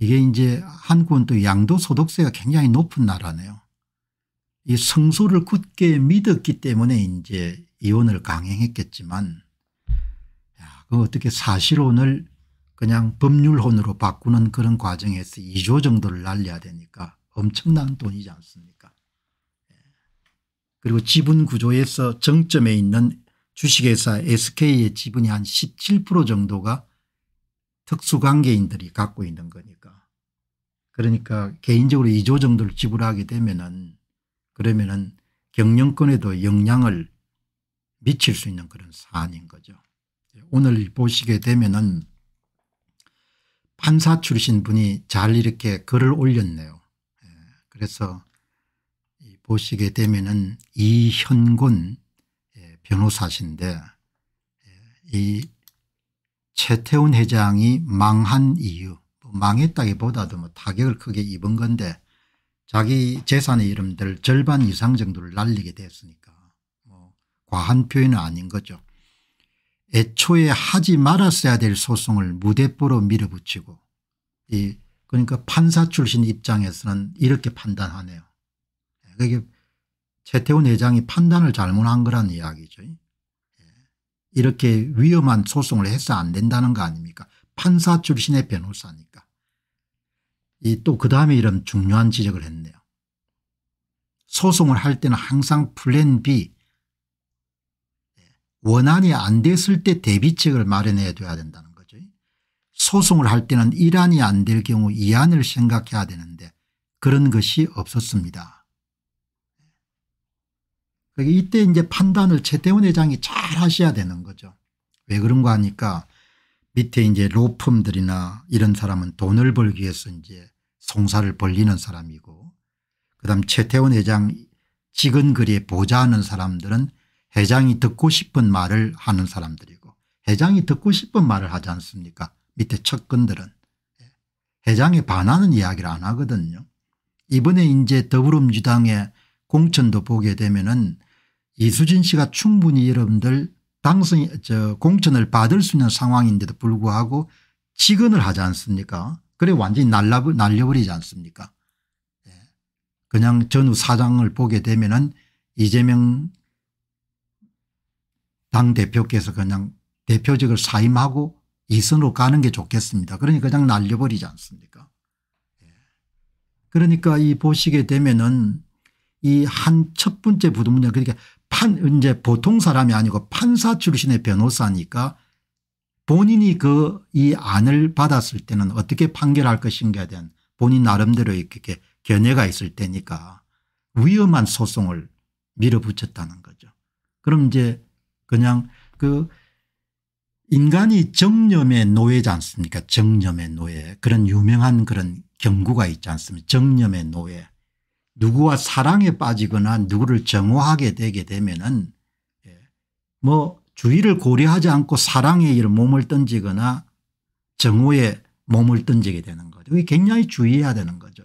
이게 이제 한국은 또 양도소득세가 굉장히 높은 나라네요. 이 성소를 굳게 믿었기 때문에 이제 이혼을 강행했겠지만 그 어떻게 사실혼을 그냥 법률혼으로 바꾸는 그런 과정에서 2조 정도를 날려야 되니까 엄청난 돈이지 않습니까 예. 그리고 지분 구조에서 정점에 있는 주식회사 SK의 지분이 한 17% 정도가 특수관계인들이 갖고 있는 거니까. 그러니까 개인적으로 2조 정도를 지불하게 되면은 그러면은 경영권에도 영향을 미칠 수 있는 그런 사안인 거죠. 예, 오늘 보시게 되면은 판사 출신 분이 잘 이렇게 글을 올렸네요. 예, 그래서 보시게 되면은 이현곤 예, 변호사신데 이 최태훈 회장이 망한 이유 망했다기보다도 뭐 타격을 크게 입은 건데 자기 재산의 이름들 절반 이상 정도를 날리게 됐으니까 뭐 과한 표현은 아닌 거죠. 애초에 하지 말았어야 될 소송을 무대뽀로 밀어붙이고 이 그러니까 판사 출신 입장에서는 이렇게 판단하네요. 그게 최태원 회장이 판단을 잘못한 거란 이야기죠. 이렇게 위험한 소송을 해서 안 된다는 거 아닙니까 판사 출신의 변호사니까. 이 또그 다음에 이런 중요한 지적을 했네요. 소송을 할 때는 항상 플랜 B 원안이 안 됐을 때 대비책을 마련해 줘야 된다는 거죠. 소송을 할 때는 일안이안 될 경우 이안을 생각해야 되는데 그런 것이 없었습니다. 그러니까 이때 이제 판단을 최태원 회장이 잘 하셔야 되는 거죠. 왜 그런가 하니까 밑에 이제 로펌들이나 이런 사람은 돈을 벌기 위해서 이제 송사를 벌리는 사람이고 그다음 최태원 회장 직은거에 보좌하는 사람들은 회장이 듣고 싶은 말을 하는 사람들이고 회장이 듣고 싶은 말을 하지 않습니까 밑에 척근들은 예. 회장에 반하는 이야기를 안 하거든요. 이번에 이제 더불어민주당의 공천도 보게 되면은 이수진 씨가 충분히 여러분들 당선 저 공천을 받을 수 있는 상황인데도 불구하고 직언을 하지 않습니까 그래 완전히 날라 날려버리지 않습니까 예. 그냥 전후 사장을 보게 되면 은 이재명 당대표께서 그냥 대표직을 사임하고 이선으로 가는 게 좋겠습니다. 그러니까 그냥 날려버리지 않습니까 예. 그러니까 이 보시게 되면 은이 한 첫 번째 부동문제 그러니까 판 이제 보통 사람이 아니고 판사 출신의 변호사니까 본인이 그 이 안을 받았을 때는 어떻게 판결할 것인가에 대한 본인 나름대로 이렇게 견해가 있을 때니까 위험한 소송을 밀어붙였다는 거죠. 그럼 이제 그냥 그 인간이 정념의 노예지 않습니까 정념의 노예 그런 유명한 그런 경구가 있지 않습니까 정념의 노예 누구와 사랑에 빠지거나 누구를 정오하게 되게 되면은 예, 뭐 주의를 고려하지 않고 사랑에 몸을 던지거나 정오에 몸을 던지게 되는 거죠. 이게 굉장히 주의해야 되는 거죠.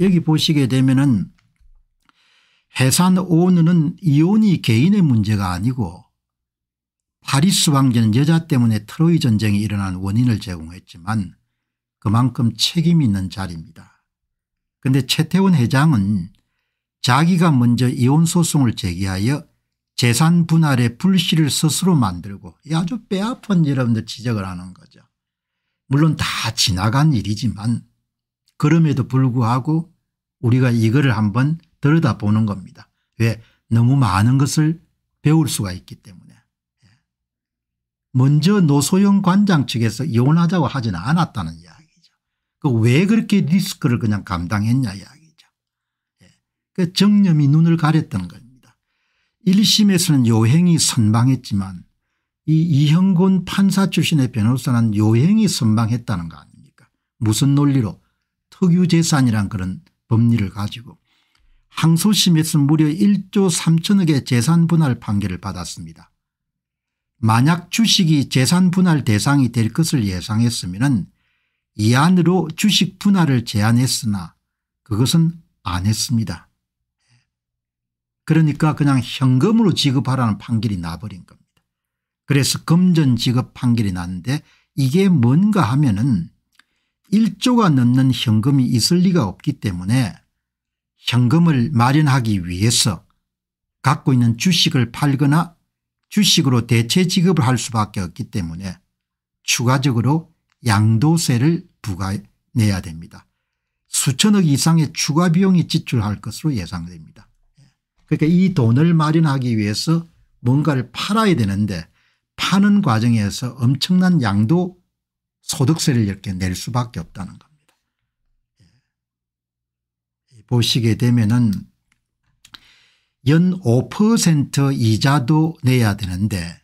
예, 여기 보시게 되면은 해산 오누는 이혼이 개인의 문제가 아니고 파리스 왕제는 여자 때문에 트로이 전쟁이 일어난 원인을 제공했지만 그만큼 책임 있는 자리입니다. 근데 최태원 회장은 자기가 먼저 이혼소송을 제기하여 재산 분할의 불씨를 스스로 만들고 아주 빼앗은 여러분들 지적을 하는 거죠. 물론 다 지나간 일이지만 그럼에도 불구하고 우리가 이거를 한번 들여다보는 겁니다. 왜 너무 많은 것을 배울 수가 있기 때문에. 예. 먼저 노소영 관장 측에서 이혼하자고 하지는 않았다는 이야기. 그왜 그렇게 리스크를 그냥 감당했냐 이야기죠. 예. 그 정념이 눈을 가렸던 겁니다. 1심에서는 요행이 선방했지만 이 이형곤 판사 출신의 변호사는 요행이 선방했다는 거 아닙니까 무슨 논리로 특유재산이란 그런 법리를 가지고 항소심에서 무려 1조 3천억의 재산 분할 판결을 받았습니다. 만약 주식이 재산 분할 대상이 될 것을 예상했으면 이안으로 주식 분할을 제안했으나 그것은 안 했습니다. 그러니까 그냥 현금으로 지급하라는 판결이 나버린 겁니다. 그래서 금전 지급 판결이 났는데 이게 뭔가 하면 은 1조가 넘는 현금이 있을 리가 없기 때문에 현금을 마련하기 위해서 갖고 있는 주식을 팔거나 주식으로 대체 지급을 할 수밖에 없기 때문에 추가적으로 양도세를 부과내야 됩니다. 수천억 이상의 추가 비용이 지출할 것으로 예상됩니다. 그러니까 이 돈을 마련하기 위해서 뭔가를 팔아야 되는데 파는 과정에서 엄청난 양도 소득세를 이렇게 낼 수밖에 없다는 겁니다. 예. 보시게 되면은 연 5% 이자도 내야 되는데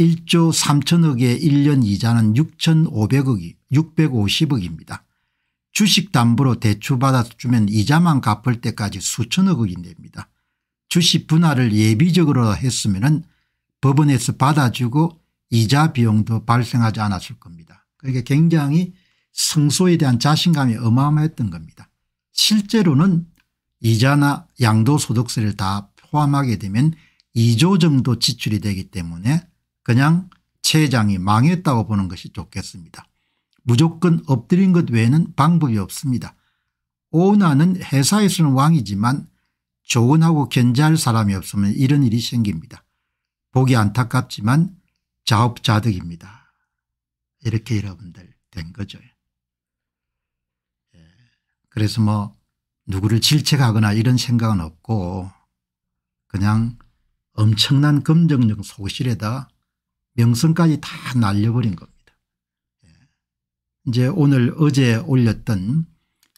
1조 3천억의 1년 이자는 6,500억이 650억입니다. 주식 담보로 대출받아 서 주면 이자만 갚을 때까지 수천억이 됩니다. 주식 분할을 예비적으로 했으면 법원에서 받아주고 이자 비용도 발생하지 않았을 겁니다. 그러니까 굉장히 성소에 대한 자신감이 어마어마했던 겁니다. 실제로는 이자나 양도소득세를 다 포함하게 되면 2조 정도 지출이 되기 때문에 그냥 체장이 망했다고 보는 것이 좋겠습니다. 무조건 엎드린 것 외에는 방법이 없습니다. 오나는 회사에서는 왕이지만 조언하고 견제할 사람이 없으면 이런 일이 생깁니다. 보기 안타깝지만 자업자득입니다. 이렇게 여러분들 된 거죠. 예. 그래서 뭐 누구를 질책하거나 이런 생각은 없고 그냥 엄청난 검전적 소실에다 명성까지 다 날려버린 겁니다. 예. 이제 오늘 어제 올렸던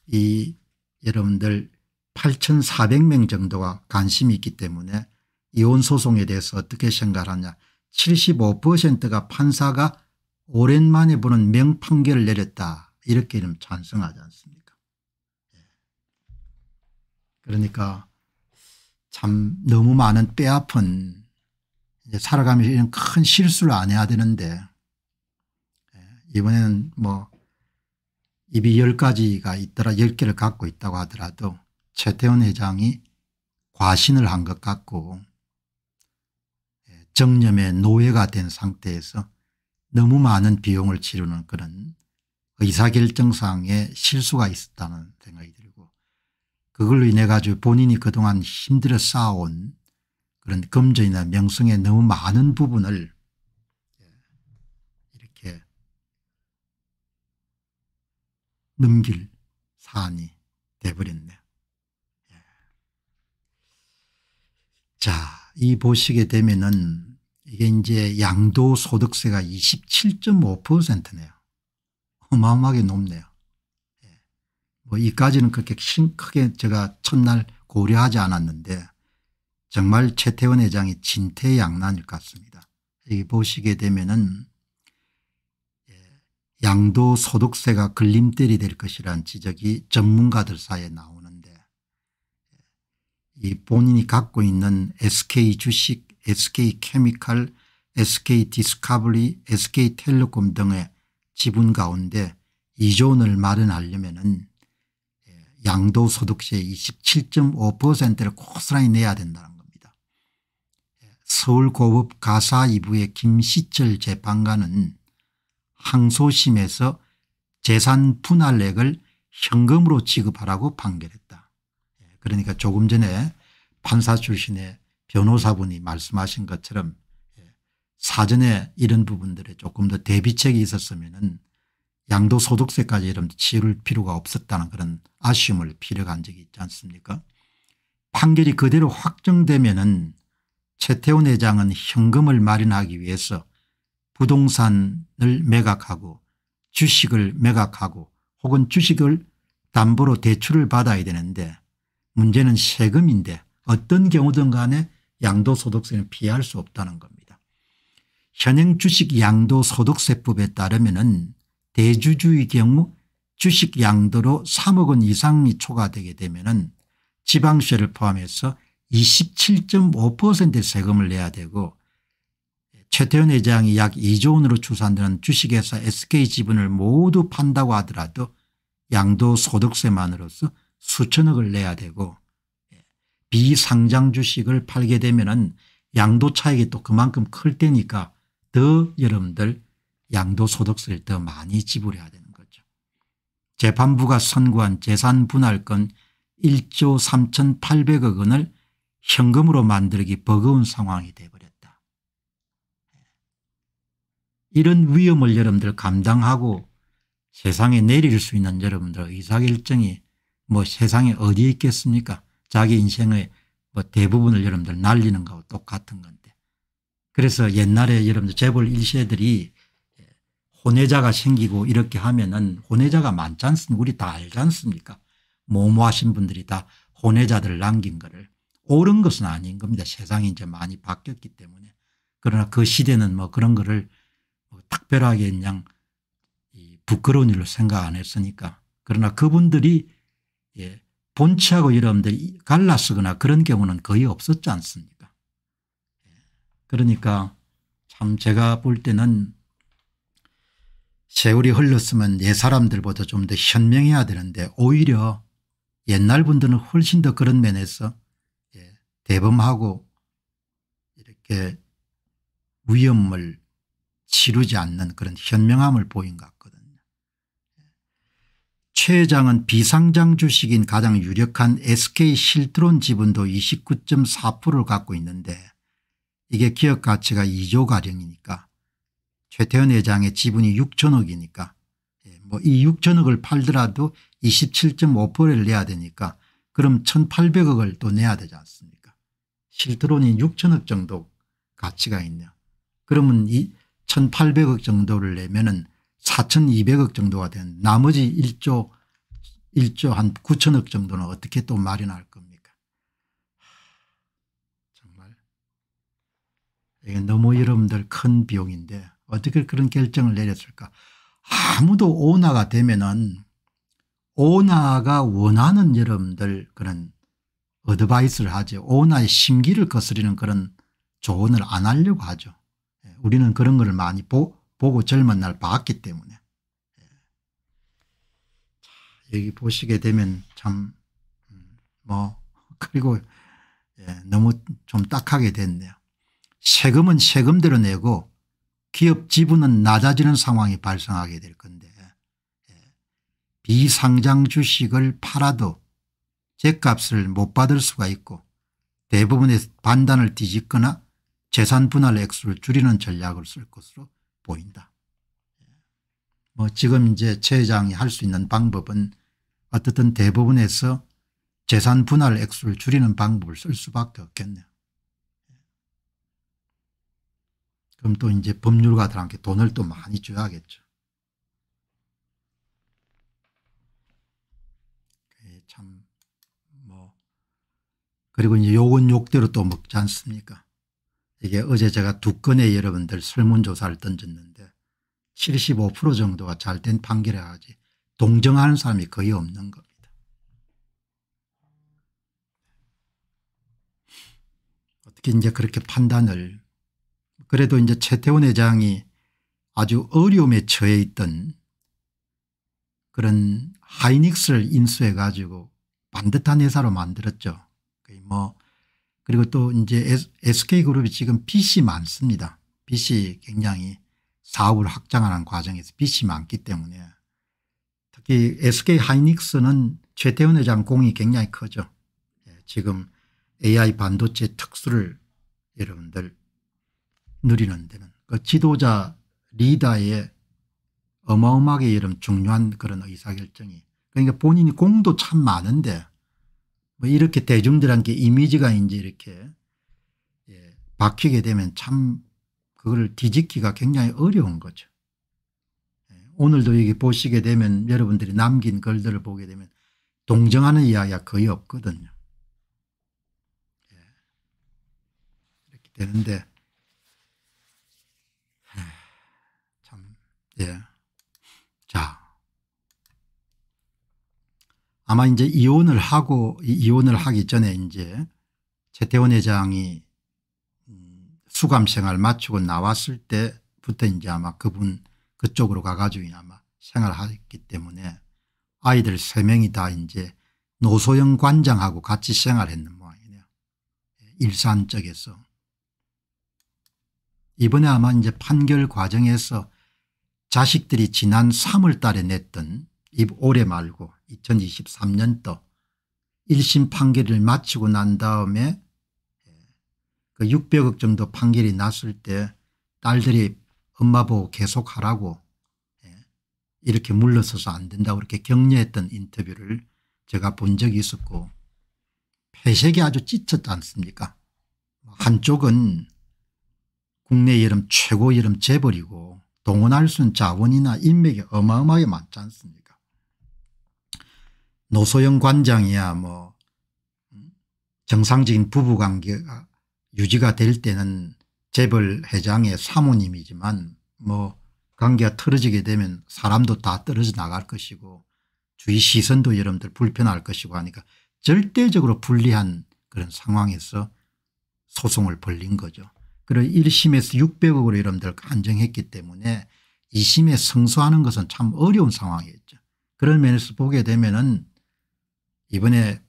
이 여러분들 8,400명 정도가 관심이 있기 때문에 이혼소송에 대해서 어떻게 생각하냐 75%가 판사가 오랜만에 보는 명판결을 내렸다 이렇게 좀 찬성하지 않습니까 예. 그러니까 참 너무 많은 뼈아픈 이제 살아가면서 이런 큰 실수를 안 해야 되는데 예, 이번에는 뭐 입이 10가지가 있더라 10개를 갖고 있다고 하더라도 최태원 회장이 과신을 한 것 같고 예, 정념의 노예가 된 상태에서 너무 많은 비용을 치르는 그런 의사결정상의 실수가 있었다는 생각이 들고 그걸로 인해 가지고 본인이 그동안 힘들어 쌓아온 그런 금전이나 명성에 너무 많은 부분을 이렇게 넘길 사안이 돼버렸네요. 예. 자, 이 보시게 되면은 이게 이제 양도 소득세가 27.5%네요. 어마어마하게 높네요. 예. 뭐 이까지는 그렇게 크게 제가 첫날 고려하지 않았는데 정말 최태원 회장이 진퇴양난일 것 같습니다. 여기 보시게 되면은 예, 양도 소득세가 걸림돌이 될 것이란 지적이 전문가들 사이에 나오는데 예, 이 본인이 갖고 있는 SK 주식, SK 케미칼, SK 디스카블리, SK 텔레콤 등의 지분 가운데 2조 원을 마련하려면은 예, 양도소득세 27.5%를 고스란히 내야 된다는 서울고법 가사 2부의 김시철 재판관은 항소심에서 재산 분할액을 현금으로 지급하라고 판결했다. 예, 그러니까 조금 전에 판사 출신의 변호사분이 말씀하신 것처럼 예, 사전에 이런 부분들에 조금 더 대비책이 있었으면 양도소득세까지 이런 치를 필요가 없었다는 그런 아쉬움을 피력한 적이 있지 않습니까 판결이 그대로 확정되면 은 최태원 회장은 현금을 마련하기 위해서 부동산을 매각하고 주식을 매각하고 혹은 주식을 담보로 대출을 받아야 되는데 문제는 세금인데 어떤 경우든 간에 양도소득세는 피할 수 없다는 겁니다. 현행 주식 양도소득세법에 따르면 은 대주주의 경우 주식 양도로 3억 원 이상이 초과되게 되면 은 지방세를 포함해서 27.5%의 세금을 내야 되고 최태원 회장이 약 2조 원으로 추산되는 주식회사 SK 지분을 모두 판다고 하더라도 양도 소득세만으로서 수천억을 내야 되고 비상장 주식을 팔게 되면은 양도 차익이 또 그만큼 클 때니까 더 여러분들 양도 소득세를 더 많이 지불해야 되는 거죠. 재판부가 선고한 재산 분할권 1조 3,800억 원을 현금으로 만들기 버거운 상황이 되어버렸다. 이런 위험을 여러분들 감당하고 세상에 내릴 수 있는 여러분들의 사결정이뭐 세상에 어디 있겠습니까? 자기 인생의 뭐 대부분을 여러분들 날리는 거하고 똑같은 건데. 그래서 옛날에 여러분들 재벌 일세들이 혼외자가 생기고 이렇게 하면은 혼외자가 많지 않습니까? 우리 다 알지 않습니까? 모모하신 분들이 다 혼외자들을 남긴 거를. 옳은 것은 아닌 겁니다. 세상이 이제 많이 바뀌었기 때문에. 그러나 그 시대는 뭐 그런 거를 뭐 특별하게 그냥 부끄러운 일로 생각 안 했으니까. 그러나 그분들이 예, 본체하고 여러분들이 갈라쓰거나 그런 경우는 거의 없었지 않습니까? 예. 그러니까 참 제가 볼 때는 세월이 흘렀으면 옛 사람들보다 좀 더 현명해야 되는데 오히려 옛날 분들은 훨씬 더 그런 면에서 대범하고 이렇게 위험을 치르지 않는 그런 현명함을 보인 것 같거든요. 최 회장은 비상장 주식인 가장 유력한 SK 실트론 지분도 29.4%를 갖고 있는데 이게 기업가치가 2조가량이니까 최태원 회장의 지분이 6천억이니까 예, 뭐이 6천억을 팔더라도 27.5%를 내야 되니까 그럼 1800억을 또 내야 되지 않습니까 실드론이 6천억 정도 가치가 있냐. 그러면 이 1800억 정도를 내면은 4200억 정도가 된 나머지 1조 1조 한 9천억 정도는 어떻게 또 마련할 겁니까 정말 이게 너무 여러분들 큰 비용인데 어떻게 그런 결정을 내렸을까 아무도 오나가 되면은 오나가 원하는 여러분들 그런 어드바이스를 하죠. 오나의 심기를 거스리는 그런 조언을 안 하려고 하죠. 예, 우리는 그런 걸 많이 보, 보고 젊은 날 봤기 때문에. 예. 자, 여기 보시게 되면 참, 음, 뭐, 그리고 예, 너무 좀 딱하게 됐네요. 세금은 세금대로 내고 기업 지분은 낮아지는 상황이 발생하게 될 건데 비상장 주식을 팔아도 죗값을 못 받을 수가 있고 대부분의 반단을 뒤집거나 재산 분할 액수를 줄이는 전략을 쓸 것으로 보인다. 뭐 지금 이제 최 회장이 할 수 있는 방법은 어떻든 대부분에서 재산 분할 액수를 줄이는 방법을 쓸 수밖에 없겠네요. 그럼 또 이제 법률가들한테 돈을 또 많이 줘야겠죠. 그리고 이제 욕은 욕대로 또 먹지 않습니까 이게 어제 제가 두 건의 여러분들 설문조사를 던졌는데 75% 정도가 잘 된 판결이라 지 동정하는 사람이 거의 없는 겁니다. 어떻게 이제 그렇게 판단을 그래도 이제 최태원 회장이 아주 어려움에 처해 있던 그런 하이닉스를 인수해 가지고 반듯한 회사로 만들었죠. 뭐 그리고 또 이제 SK그룹이 지금 빚이 많습니다. 빚이 굉장히 사업을 확장하는 과정에서 빚이 많기 때문에 특히 SK하이닉스는 최태원 회장 공이 굉장히 크죠. 예, 지금 AI 반도체 특수를 여러분들 누리는 데는 그 지도자 리더의 어마어마하게 이런 중요한 그런 의사결정이 그러니까 본인이 공도 참 많은데 뭐 이렇게 대중들한테 이미지가 이제 이렇게 예, 박히게 되면 참 그걸 뒤집기가 굉장히 어려운 거죠. 예, 오늘도 여기 보시게 되면 여러분들이 남긴 글들을 보게 되면 동정하는 이야기가 거의 없거든요. 예, 이렇게 되는데 참 예. 아마 이제 이혼을 하고 이혼을 하기 전에 이제 최태원 회장이 음, 수감 생활 마치고 나왔을 때부터 이제 아마 그분 그쪽으로 가가지고 아마 생활했기 때문에 아이들 3명이 다 이제 노소영 관장하고 같이 생활했는 모양이네요. 일산 쪽에서. 이번에 아마 이제 판결 과정에서 자식들이 지난 3월 달에 냈던 올해 말고 2023년도 1심 판결을 마치고 난 다음에 그 600억 정도 판결이 났을 때 딸들이 엄마 보고 계속 하라고 예, 이렇게 물러서서 안 된다고 이렇게 격려했던 인터뷰를 제가 본 적이 있었고 폐색이 아주 찢었지 않습니까 한쪽은 국내 여름 최고 여름 재벌이고 동원할 수 있는 자원이나 인맥이 어마어마하게 많지 않습니까 노소영 관장이야 뭐 정상적인 부부관계가 유지가 될 때는 재벌 회장의 사모님이지만 뭐 관계가 틀어지게 되면 사람도 다 떨어져 나갈 것이고 주위 시선도 여러분들 불편할 것이고 하니까 절대적으로 불리한 그런 상황에서 소송을 벌린 거죠. 그리고 1심에서 600억으로 여러분들 한정했기 때문에 2심에 승소하는 것은 참 어려운 상황이었죠. 그런 면에서 보게 되면 은 이번에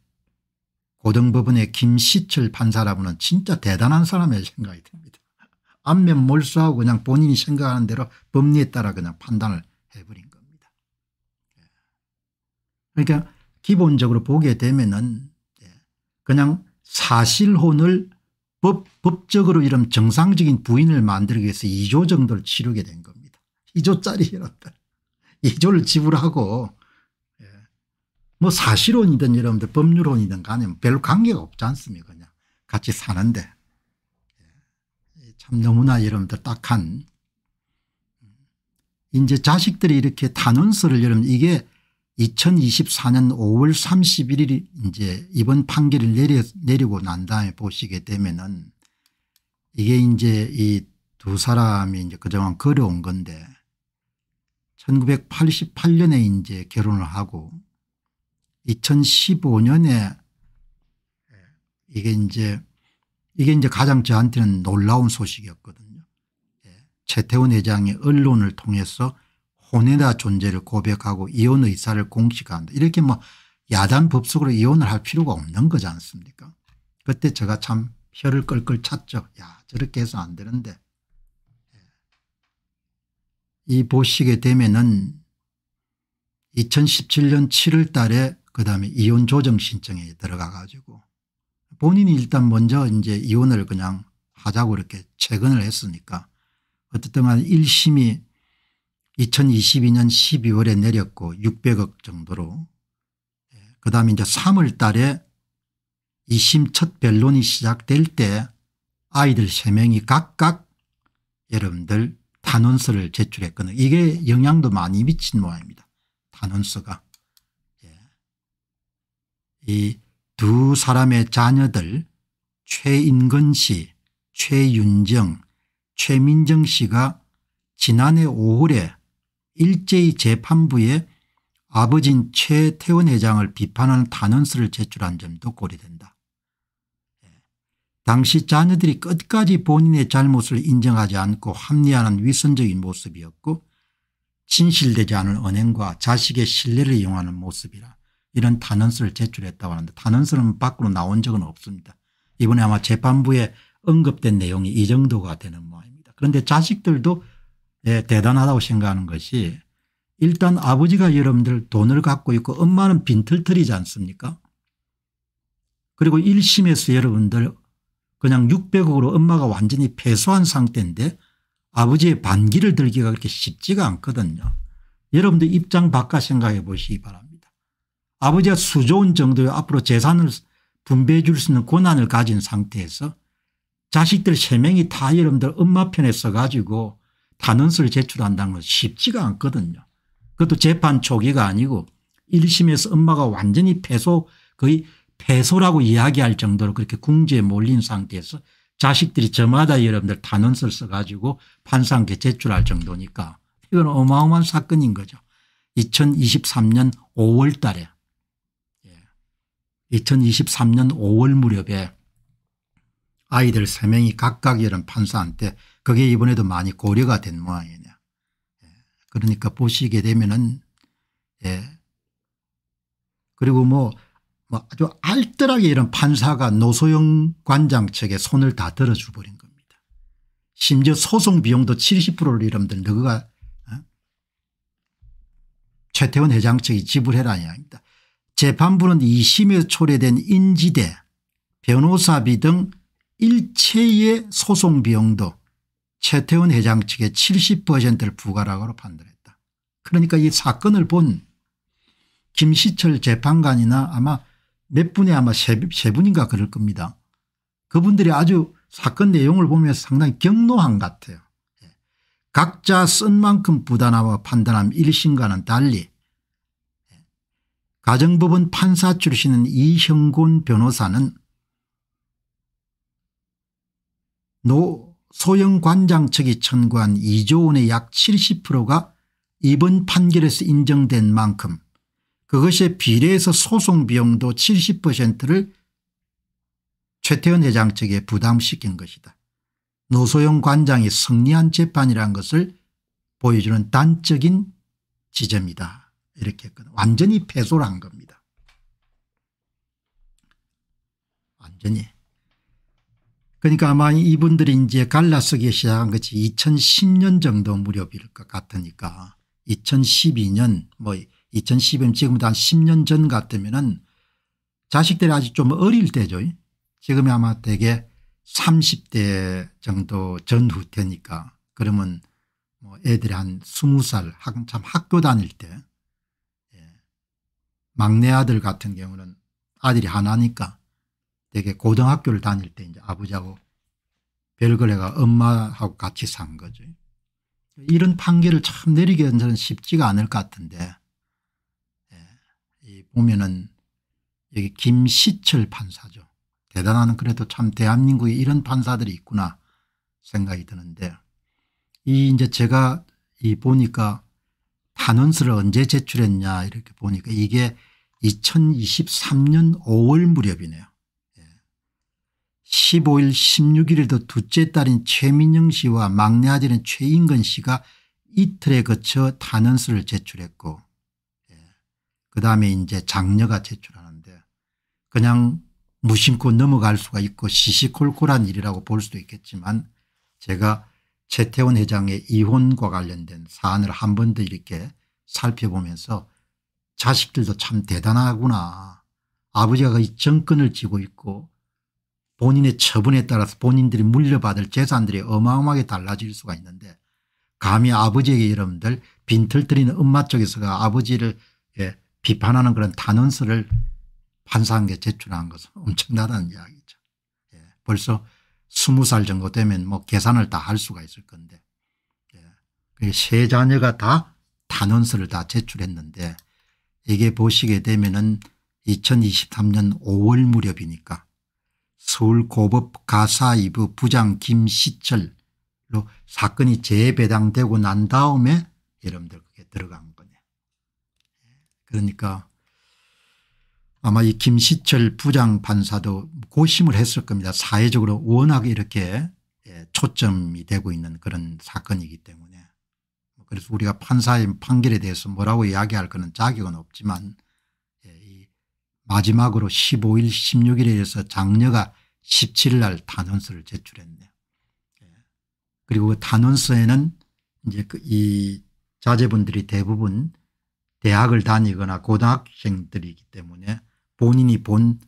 고등법원의 김시철 판사라고는 진짜 대단한 사람의 생각이 듭니다. 안면 몰수하고 그냥 본인이 생각하는 대로 법리에 따라 그냥 판단을 해버린 겁니다. 예. 그러니까 기본적으로 보게 되면은 예, 그냥 사실혼을 법, 법적으로 이런 정상적인 부인을 만들기 위해서 2조 정도를 치르게 된 겁니다. 2조짜리 이런 2조를 지불하고 뭐 사실혼이든 여러분들 법률혼이든 간에 뭐 별로 관계가 없지 않습니까 그냥 같이 사는데 예. 참 너무나 여러분들 딱한 음. 이제 자식들이 이렇게 탄원서를 여러분 이게 2024년 5월 31일이 이제 이번 판결을 내려, 내리고 난 다음에 보시게 되면은 이게 이제 이 두 사람이 이제 그동안 걸어온 건데 1988년에 이제 결혼을 하고 2015년에 이게 이제 이게 이제 가장 저한테는 놀라운 소식이었거든요. 예, 최태원 회장이 언론을 통해서 혼외다 존재를 고백하고 이혼 의사를 공식한다. 이렇게 뭐 야당 법석으로 이혼을 할 필요가 없는 거지 않습니까? 그때 제가 참 혀를 끌끌 찼죠. 야 저렇게 해서 안 되는데 예. 이 보시게 되면은 2017년 7월 달에 그다음에 이혼 조정 신청에 들어가 가지고 본인이 일단 먼저 이제 이혼을 그냥 하자고 이렇게 채근을 했으니까 어쨌든 간 1심이 2022년 12월에 내렸고 600억 정도로 예, 그다음에 이제 3월 달에 2심 첫 변론이 시작될 때 아이들 3명이 각각 여러분들 탄원서를 제출했거든요. 이게 영향도 많이 미친 모양입니다. 탄원서가. 이두 사람의 자녀들 최인근 씨, 최윤정, 최민정 씨가 지난해 5월에 일제히 재판부에 아버진 최태원 회장을 비판하는 탄원서를 제출한 점도 고려된다. 예. 당시 자녀들이 끝까지 본인의 잘못을 인정하지 않고 합리화하는 위선적인 모습이었고 진실되지 않은 언행과 자식의 신뢰를 이용하는 모습이라 이런 탄원서를 제출했다고 하는데 탄원서는 밖으로 나온 적은 없습니다. 이번에 아마 재판부에 언급된 내용이 이 정도가 되는 모양입니다. 그런데 자식들도 예, 대단하다고 생각하는 것이 일단 아버지가 여러분들 돈을 갖고 있고 엄마는 빈털털이지 않습니까 그리고 1심에서 여러분들 그냥 600억으로 엄마가 완전히 패소한 상태인데 아버지의 반기를 들기가 그렇게 쉽지가 않거든요. 여러분들 입장 바꿔 생각해 보시기 바랍니다. 아버지가 수조 원 정도의 앞으로 재산을 분배해 줄 수 있는 권한을 가진 상태에서 자식들 3명이 다 여러분들 엄마 편에 서가지고 탄원서를 제출한다는 건 쉽지가 않거든요. 그것도 재판 초기가 아니고 1심에서 엄마가 완전히 패소 거의 패소라고 이야기할 정도로 그렇게 궁지에 몰린 상태에서 자식들이 저마다 여러분들 탄원서를 써가지고 판사한테 제출할 정도니까 이건 어마어마한 사건인 거죠. 2023년 5월 달에 2023년 5월 무렵에 아이들 3명이 각각 이런 판사한테 그게 이번에도 많이 고려가 된 모양이냐. 예, 그러니까 보시게 되면은 예. 그리고 뭐, 뭐 아주 알뜰하게 이런 판사가 노소영 관장 측에 손을 다 들어줘 버린 겁니다. 심지어 소송 비용도 70%를 이러면들 너가 어? 최태원 회장 측이 지불해라 이야기입니다. 재판부는 2 심에 초래된 인지대 변호사비 등 일체의 소송비용도 최태원 회장 측의 70%를 부과라고 판단했다. 그러니까 이 사건을 본 김시철 재판관이나 아마 몇 분이 아마 세, 세 분인가 그럴 겁니다. 그분들이 아주 사건 내용을 보면서 상당히 경로한 것 같아요. 예. 각자 쓴 만큼 부단하고 판단함 1심과는 달리 가정법원 판사 출신인 이형곤 변호사는 노소영 관장 측이 청구한 2조 원의 약 70%가 이번 판결에서 인정된 만큼 그것에 비례해서 소송 비용도 70%를 최태원 회장 측에 부담시킨 것이다. 노소영 관장이 승리한 재판이란 것을 보여주는 단적인 지점이다. 이렇게 했거든. 완전히 패소를 한 겁니다. 완전히. 그러니까 아마 이분들이 이제 갈라쓰기 시작한 것이 2010년 정도 무렵일 것 같으니까 2012년 뭐 2010년 지금보다 한 10년 전 같으면은 자식들이 아직 좀 어릴 때죠. 지금이 아마 대개 30대 정도 전후 때니까 그러면 뭐 애들이 한 20살 참 학교 다닐 때 막내 아들 같은 경우는 아들이 하나니까 되게 고등학교를 다닐 때 이제 아버지하고 별거래가 엄마하고 같이 산 거죠. 이런 판결을 참 내리기는 는 쉽지가 않을 것 같은데 예, 보면은 여기 김시철 판사죠. 대단한 그래도 참 대한민국에 이런 판사들이 있구나 생각이 드는데 이 이제 제가 이 보니까 한원서를 언제 제출했냐 이렇게 보니까 이게 2023년 5월 무렵이네요. 15일 예. 16일에도 둘째 딸인 최민영 씨와 막내 아들인 최인근 씨가 이틀에 거쳐 탄원서를 제출했고 예. 그다음에 이제 장녀가 제출하는데 그냥 무심코 넘어갈 수가 있고 시시콜콜한 일이라고 볼 수도 있겠지만 제가 최태원 회장의 이혼과 관련된 사안을 한 번 더 이렇게 살펴보면서 자식들도 참 대단하구나. 아버지가 거의 정권을 쥐고 있고 본인의 처분에 따라서 본인들이 물려받을 재산들이 어마어마하게 달라질 수가 있는데 감히 아버지에게 여러분들 빈털터리는 엄마 쪽에서가 아버지를 예, 비판하는 그런 단언서를 판사한게 제출한 것은 엄청나다는 이야기죠. 예, 벌써 스무 살 정도 되면 뭐 계산을 다 할 수가 있을 건데 예. 세 자녀가 다 탄원서를 다 제출했는데 이게 보시게 되면은 2023년 5월 무렵이니까 서울고법 가사이부 부장 김시철로 사건이 재배당되고 난 다음에 여러분들 그게 들어간 거네. 요 예. 그러니까 아마 이 김시철 부장 판사도 고심을 했을 겁니다. 사회적으로 워낙 이렇게 예, 초점이 되고 있는 그런 사건이기 때문에 그래서 우리가 판사의 판결에 대해서 뭐라고 이야기할 그런 자격은 없지만 예, 마지막으로 15일 16일에 이어서 장녀가 17일 날 탄원서를 제출했네요. 예. 그리고 그 탄원서에는 이제 그이 자제분들이 대부분 대학을 다니거나 고등학생들이기 때문에 본인이 본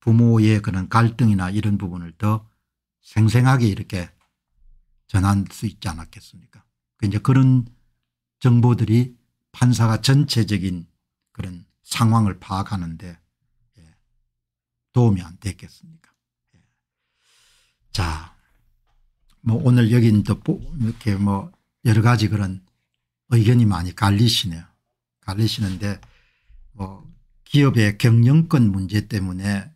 부모의 그런 갈등이나 이런 부분을 더 생생하게 이렇게 전할 수 있지 않았겠습니까 그 이제 그런 정보들이 판사가 전체적인 그런 상황을 파악하는데 예, 도움이 안 됐겠습니까 예. 자, 뭐 오늘 여긴 또 이렇게 뭐 여러 가지 그런 의견이 많이 갈리시네요. 갈리시는데 뭐 기업의 경영권 문제 때문에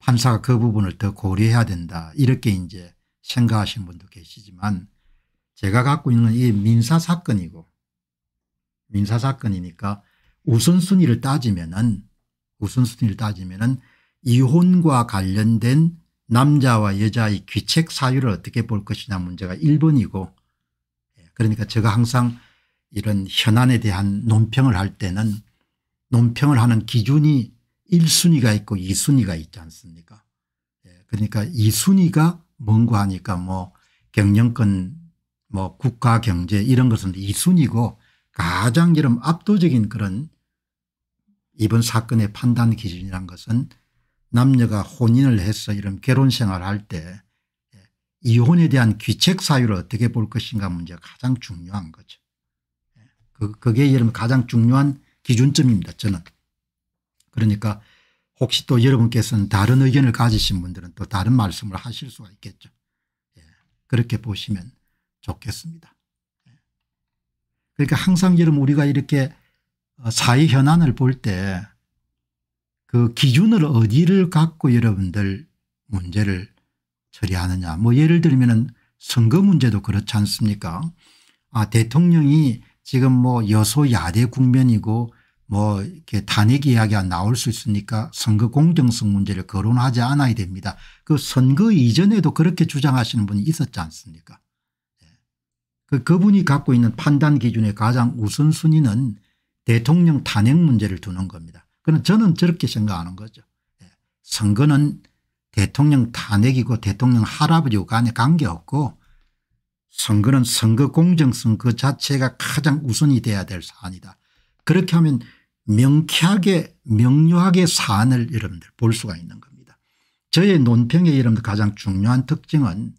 판사가 그 부분을 더 고려해야 된다 이렇게 이제 생각하시는 분도 계시지만 제가 갖고 있는 이 민사사건이고 민사사건이니까 우선순위를 따지면은 우선순위를 따지면은 이혼과 관련된 남자와 여자의 귀책 사유를 어떻게 볼 것이냐 문제가 1번이고 예, 그러니까 제가 항상 이런 현안에 대한 논평을 할 때는 논평을 하는 기준이 1순위가 있고 2순위가 있지 않습니까 예, 그러니까 2순위가 뭔고 하니까 뭐 경영권 뭐 국가 경제 이런 것은 2순위고 가장 이런 압도적인 그런 이번 사건의 판단 기준이란 것은 남녀가 혼인을 해서 이런 결혼 생활을 할때 예, 이혼에 대한 귀책 사유를 어떻게 볼 것인가 문제가 가장 중요한 거죠. 예, 그, 그게 예를 가장 중요한 기준점입니다. 저는. 그러니까 혹시 또 여러분께서는 다른 의견을 가지신 분들은 또 다른 말씀을 하실 수가 있겠죠. 예. 그렇게 보시면 좋겠습니다. 예. 그러니까 항상 여러분 우리가 이렇게 어, 사회 현안을 볼 때 그 기준을 어디를 갖고 여러분들 문제를 처리하느냐. 뭐 예를 들면은 선거 문제도 그렇지 않습니까? 아, 대통령이 지금 뭐 여소야대 국면이고 뭐 이렇게 탄핵 이야기가 나올 수 있으니까 선거 공정성 문제를 거론하지 않아야 됩니다. 그 선거 이전에도 그렇게 주장하시는 분이 있었지 않습니까? 예. 그 그분이 갖고 있는 판단 기준의 가장 우선순위는 대통령 탄핵 문제를 두는 겁니다. 그는 저는 저렇게 생각하는 거죠. 예. 선거는 대통령 탄핵이고 대통령 할아버지고 간에 관계없고 선거는 선거 공정성 그 자체가 가장 우선이 돼야 될 사안이다. 그렇게 하면 명쾌하게 명료하게 사안을 여러분들 볼 수가 있는 겁니다. 저의 논평의 이름 가장 중요한 특징은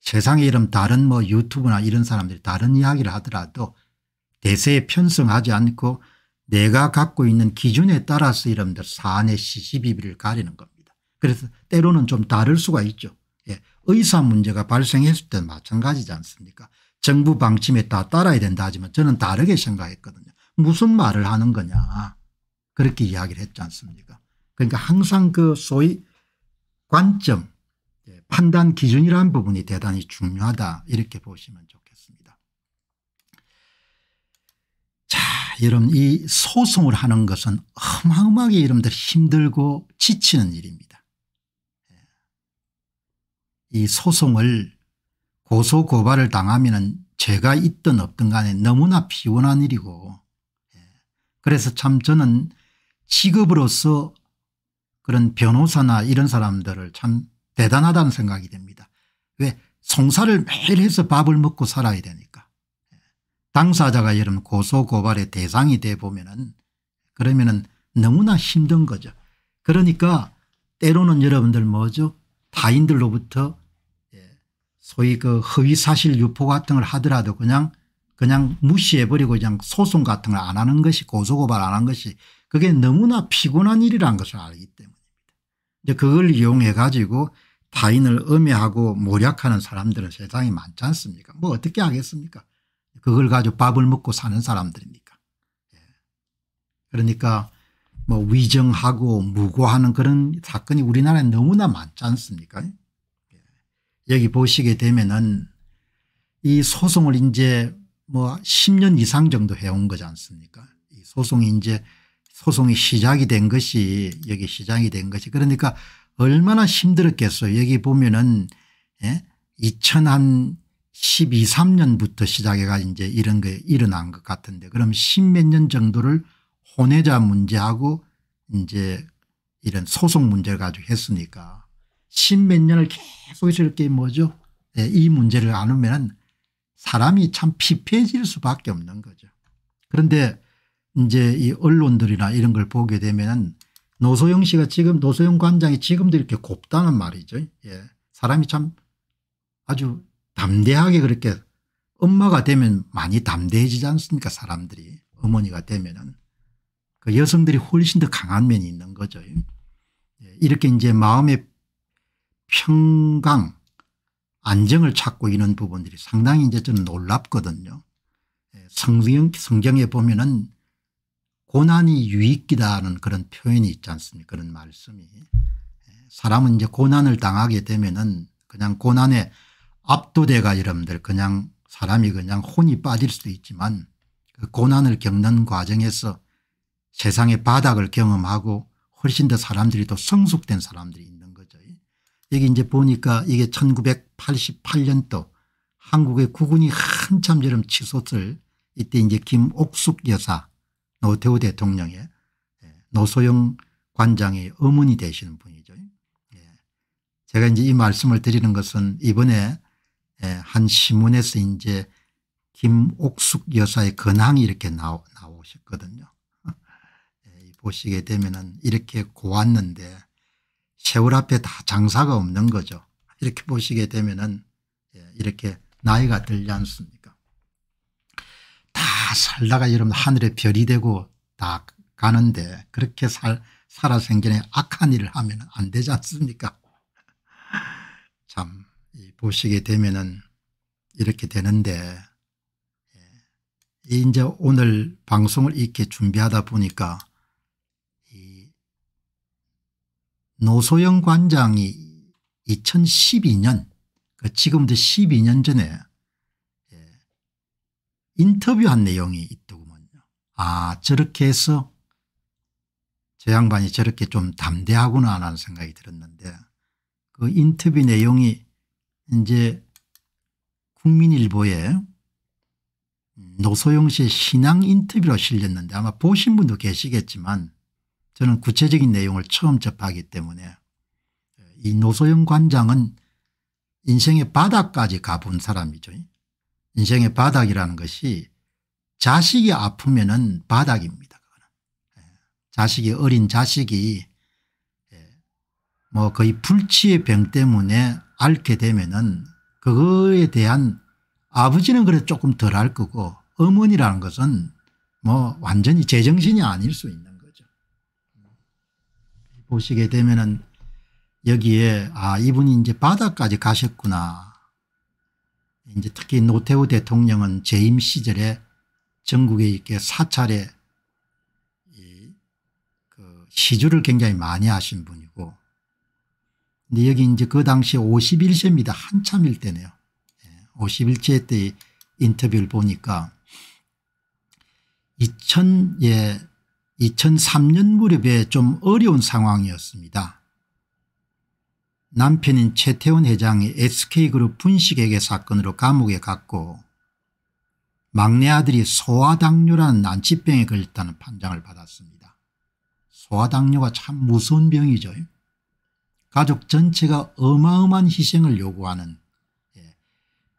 세상에 이름 다른 뭐 유튜브나 이런 사람들이 다른 이야기를 하더라도 대세에 편승하지 않고 내가 갖고 있는 기준에 따라서 이름들 사안의 시시비비를 가리는 겁니다. 그래서 때로는 좀 다를 수가 있죠. 예. 의사 문제가 발생했을 때는 마찬가지지 않습니까 정부 방침에 다 따라야 된다 하지만 저는 다르게 생각했거든요. 무슨 말을 하는 거냐 그렇게 이야기를 했지 않습니까 그러니까 항상 그 소위 관점 예, 판단 기준이라는 부분이 대단히 중요하다 이렇게 보시면 좋겠습니다. 자 여러분 이 소송을 하는 것은 어마어마하게 여러분들 힘들고 지치는 일입니다. 예. 이 소송을 고소고발을 당하면 죄가 있든 없든 간에 너무나 피곤한 일이고 그래서 참 저는 직업으로서 그런 변호사나 이런 사람들을 참 대단하다는 생각이 됩니다. 왜 송사를 매일 해서 밥을 먹고 살아야 되니까. 당사자가 여러 고소고발의 대상이 돼 보면은 그러면은 너무나 힘든 거죠. 그러니까 때로는 여러분들 뭐죠 타인들로부터 예, 소위 그 허위사실 유포 같은 걸 하더라도 그냥 그냥 무시해버리고 그냥 소송 같은 걸 안 하는 것이 고소고발 안한 것이 그게 너무나 피곤한 일이라는 것을 알기 때문입니다. 이제 그걸 이용해 가지고 타인을 음해하고 모략하는 사람들은 세상에 많지 않습니까 뭐 어떻게 하겠습니까 그걸 가지고 밥을 먹고 사는 사람들입니까 예. 그러니까 뭐 위정하고 무고하는 그런 사건이 우리나라에 너무나 많지 않습니까 예. 여기 보시게 되면은 이 소송을 이제 뭐 10년 이상 정도 해온 거지 않습니까 소송이 이제 소송이 시작이 된 것이 여기 시작이 된 것이 그러니까 얼마나 힘들었겠어요 여기 보면은 예? 2012, 3년부터 시작해가 이제 이런 게 일어난 것 같은데 그럼 십몇 년 정도를 혼외자 문제하고 이제 이런 소송 문제를 가지고 했으니까 십몇 년을 계속 이렇게 뭐죠 예, 이 문제를 안으면 사람이 참 피폐해질 수밖에 없는 거죠. 그런데 이제 이 언론들이나 이런 걸 보게 되면은 노소영 씨가 지금 노소영 관장이 지금도 이렇게 곱다는 말이죠. 예. 사람이 참 아주 담대하게 그렇게 엄마가 되면 많이 담대해지지 않습니까 사람들이 어머니가 되면은 그 여성들이 훨씬 더 강한 면이 있는 거죠. 예. 이렇게 이제 마음의 평강 안정을 찾고 있는 부분들이 상당히 이제 저 놀랍거든요. 예, 성경, 성경에 보면은 고난이 유익기다는 그런 표현이 있지 않습니까 그런 말씀이. 예, 사람은 이제 고난을 당하게 되면은 그냥 고난에 압도돼가 여러분들 그냥 사람이 그냥 혼이 빠질 수도 있지만 그 고난을 겪는 과정에서 세상의 바닥을 경험하고 훨씬 더 사람들이 더 성숙된 사람들이 있는 거죠. 여기 이제 보니까 이게 1900 1988년도 한국의 국군이 한참처럼 치솟을 이때 이제 김옥숙 여사 노태우 대통령의 예, 노소영 관장의 어머니 되시는 분이죠. 예. 제가 이제 이 말씀을 드리는 것은 이번에 예, 한 신문에서 이제 김옥숙 여사의 근황이 이렇게 나오, 나오셨거든요. 보시게 되면은 이렇게 고왔는데 세월 앞에 다 장사가 없는 거죠. 이렇게 보시게 되면은 예, 이렇게 나이가 들지 않습니까 다 살다가 여러분 하늘의 별이 되고 다 가는데 그렇게 살, 살아 생전에 악한 일을 하면 안 되지 않습니까 참 보시게 되면은 이렇게 되는데 예, 이제 오늘 방송을 이렇게 준비하다 보니까 노소영 관장이 2012년 지금도 12년 전에 예, 인터뷰한 내용이 있더구먼요. 아 저렇게 해서 저 양반이 저렇게 좀 담대하구나 라는 생각이 들었는데 그 인터뷰 내용이 이제 국민일보에 노소영 씨의 신앙 인터뷰로 실렸는데 아마 보신 분도 계시겠지만 저는 구체적인 내용을 처음 접하기 때문에 이 노소영 관장은 인생의 바닥까지 가본 사람이죠. 인생의 바닥이라는 것이 자식이 아프면 은 바닥입니다. 자식이 어린 자식이 예, 뭐 거의 불치의 병 때문에 앓게 되면 은 그거에 대한 아버지는 그래 조금 덜 할 거고 어머니라는 것은 뭐 완전히 제정신이 아닐 수 있는 거죠. 보시게 되면은 여기에 아 이분이 이제 바다까지 가셨구나. 이제 특히 노태우 대통령은 재임 시절에 전국에 이렇게 사찰에 그 시주를 굉장히 많이 하신 분이고 근데 여기 이제 그 당시 51세입니다. 한참일 때네요. 51세 예, 때 인터뷰를 보니까 2000, 예, 2003년 무렵에 좀 어려운 상황이었습니다. 남편인 최태원 회장이 SK그룹 분식회계 사건으로 감옥에 갔고 막내 아들이 소아당뇨라는 난치병에 걸렸다는 판정을 받았습니다. 소아당뇨가 참 무서운 병이죠. 가족 전체가 어마어마한 희생을 요구하는 예,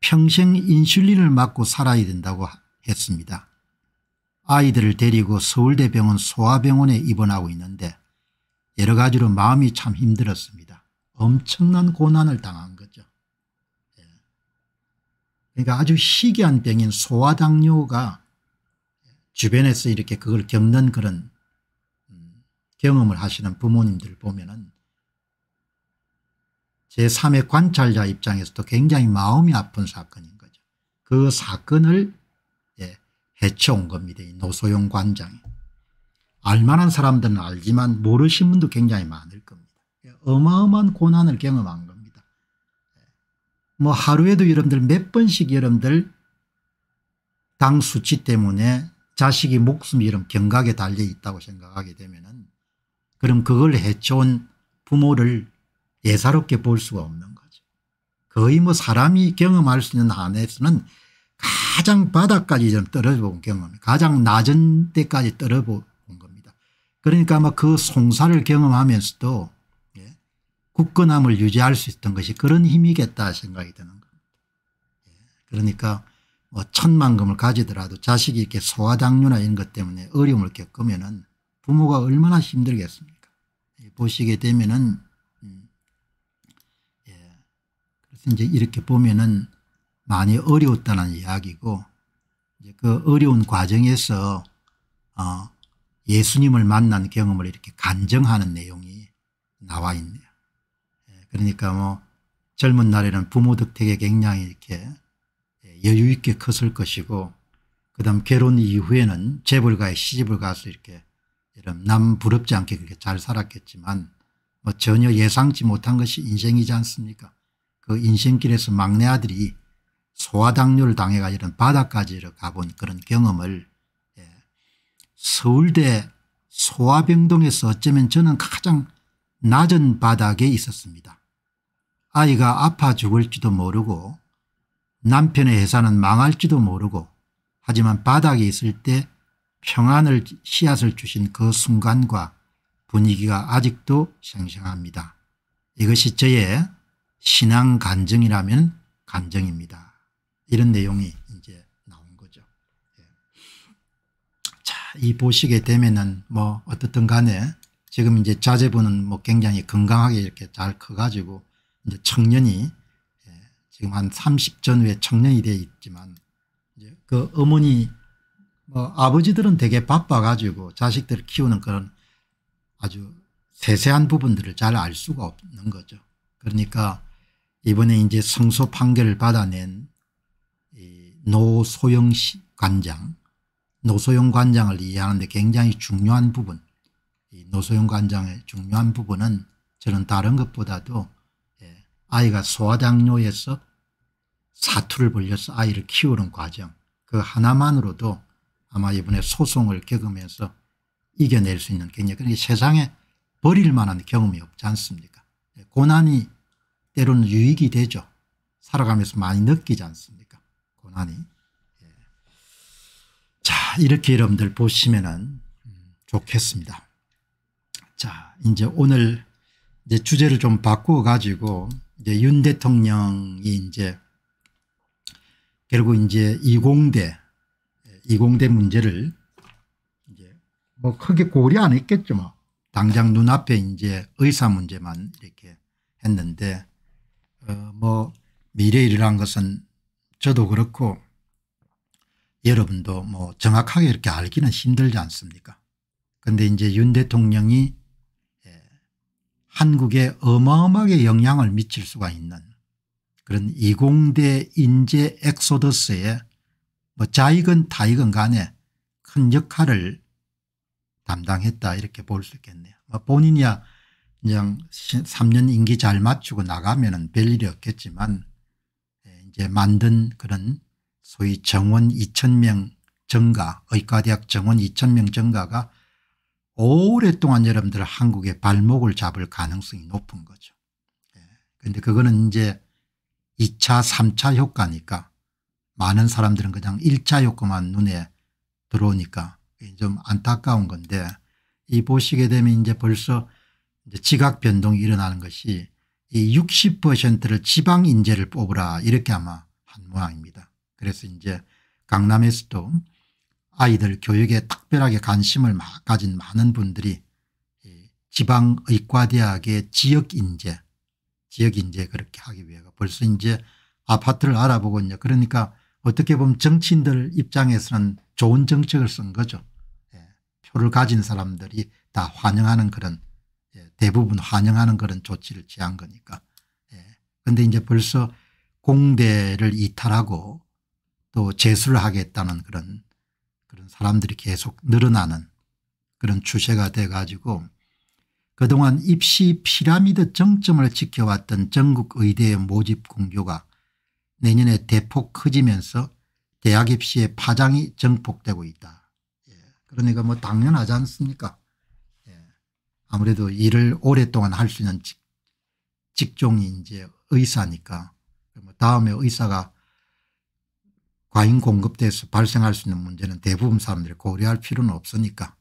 평생 인슐린을 맞고 살아야 된다고 했습니다. 아이들을 데리고 서울대병원 소아병원에 입원하고 있는데 여러 가지로 마음이 참 힘들었습니다. 엄청난 고난을 당한 거죠. 예. 그러니까 아주 희귀한 병인 소아당뇨가 주변에서 이렇게 그걸 겪는 그런 음, 경험을 하시는 부모님들 보면 은 제3의 관찰자 입장에서도 굉장히 마음이 아픈 사건인 거죠. 그 사건을 예, 해쳐온 겁니다. 노소영 관장이. 알만한 사람들은 알지만 모르신 분도 굉장히 많을 겁니다. 어마어마한 고난을 경험한 겁니다. 뭐 하루에도 여러분들 몇 번씩 여러분들 당 수치 때문에 자식이 목숨이 이런 경각에 달려 있다고 생각하게 되면은 그럼 그걸 해쳐온 부모를 예사롭게 볼 수가 없는 거죠. 거의 뭐 사람이 경험할 수 있는 한에서는 가장 바닥까지 좀 떨어본 경험 가장 낮은 데까지 떨어본 겁니다. 그러니까 아마 그 송사를 경험하면서도 굳건함을 유지할 수 있던 것이 그런 힘이겠다 생각이 드는 겁니다. 예, 그러니까 뭐 천만금을 가지더라도 자식이 이렇게 소아장류나 이런 것 때문에 어려움을 겪으면 은 부모가 얼마나 힘들겠습니까 예, 보시게 되면 은 음, 예. 그래서 이제 이렇게 보면 은 많이 어려웠다는 이야기고 이제 그 어려운 과정에서 어 예수님을 만난 경험을 이렇게 간증하는 내용이 나와 있네요. 그러니까 뭐 젊은 날에는 부모 덕택에 굉장히 이렇게 예, 여유 있게 컸을 것이고 그다음 결혼 이후에는 재벌가에 시집을 가서 이렇게 이런 남 부럽지 않게 그렇게 잘 살았겠지만 뭐 전혀 예상치 못한 것이 인생이지 않습니까? 그 인생길에서 막내 아들이 소아당뇨를 당해가 이런 바다까지 가본 그런 경험을 예. 서울대 소아병동에서 어쩌면 저는 가장 낮은 바닥에 있었습니다. 아이가 아파 죽을지도 모르고 남편의 회사는 망할지도 모르고 하지만 바닥에 있을 때 평안을 씨앗을 주신 그 순간과 분위기가 아직도 생생합니다. 이것이 저의 신앙 간증이라면 간증입니다. 이런 내용이 이제 나온 거죠. 예. 자, 이 보시게 되면은 뭐 어떻든 간에 지금 이제 자제분은 뭐 굉장히 건강하게 이렇게 잘 커가지고 이제 청년이 예, 지금 한 30전 후에 청년이 되어 있지만 이제 그 어머니 뭐 아버지들은 되게 바빠가지고 자식들 을 키우는 그런 아주 세세한 부분들을 잘 알 수가 없는 거죠. 그러니까 이번에 이제 성소 판결을 받아낸 노소영 관장, 노소영 관장을 이해하는데 굉장히 중요한 부분, 노소영 관장의 중요한 부분은 저는 다른 것보다도 아이가 소아장료에서 사투를 벌려서 아이를 키우는 과정 그 하나만으로도 아마 이번에 소송을 겪으면서 이겨낼 수 있는 경력 그러니까 세상에 버릴 만한 경험이 없지 않습니까 예, 고난이 때로는 유익이 되죠 살아가면서 많이 느끼지 않습니까 고난이 예. 자 이렇게 여러분들 보시면 음, 좋겠습니다 자 이제 오늘 이제 주제를 좀 바꾸어 가지고 이제 윤 대통령이 이제 결국 이제 이공대 이공대 문제를 이제 뭐 크게 고려 안 했겠죠 뭐 당장 눈앞에 이제 의사 문제만 이렇게 했는데 어뭐 미래일이란 것은 저도 그렇고 여러분도 뭐 정확하게 이렇게 알기는 힘들지 않습니까 그데 이제 윤 대통령이 한국에 어마어마하게 영향을 미칠 수가 있는 그런 이공대 인재 엑소더스에 뭐 자익은 타익은 간에 큰 역할을 담당했다 이렇게 볼 수 있겠네요. 뭐 본인이야 그냥 3년 임기 잘 마치고 나가면 별일이 없겠지만 예, 이제 만든 그런 소위 정원 2 0명 정가 의과대학 정원 2 0명 정가가 오랫동안 여러분들 한국의 발목을 잡을 가능성이 높은 거죠. 그런데 예. 그거는 이제 2차 3차 효과니까 많은 사람들은 그냥 1차 효과만 눈에 들어오니까 좀 안타까운 건데 이 보시게 되면 이제 벌써 이제 지각 변동이 일어나는 것이 이 60%를 지방 인재를 뽑으라 이렇게 아마 한 모양입니다. 그래서 이제 강남에서도 아이들 교육에 특별하게 관심을 가진 많은 분들이 예, 지방의과대학의 지역인재 지역인재 그렇게 하기 위해 벌써 이제 아파트를 알아보고 이제 그러니까 어떻게 보면 정치인들 입장에서는 좋은 정책을 쓴 거죠. 예. 표를 가진 사람들이 다 환영하는 그런 예. 대부분 환영하는 그런 조치를 취한 거니까. 그런데 예. 이제 벌써 공대를 이탈하고 또 재수를 하겠다는 그런 사람들이 계속 늘어나는 그런 추세가 돼 가지고 그동안 입시 피라미드 정점을 지켜왔던 전국의대의 모집 공교가 내년에 대폭 커지면서 대학 입시의 파장이 증폭되고 있다. 예. 그러니까 뭐 당연하지 않습니까 예. 아무래도 일을 오랫동안 할 수 있는 직, 종이 이제 의사니까 그 뭐 다음에 의사가 과잉 공급돼서 발생할 수 있는 문제는 대부분 사람들이 고려할 필요는 없으니까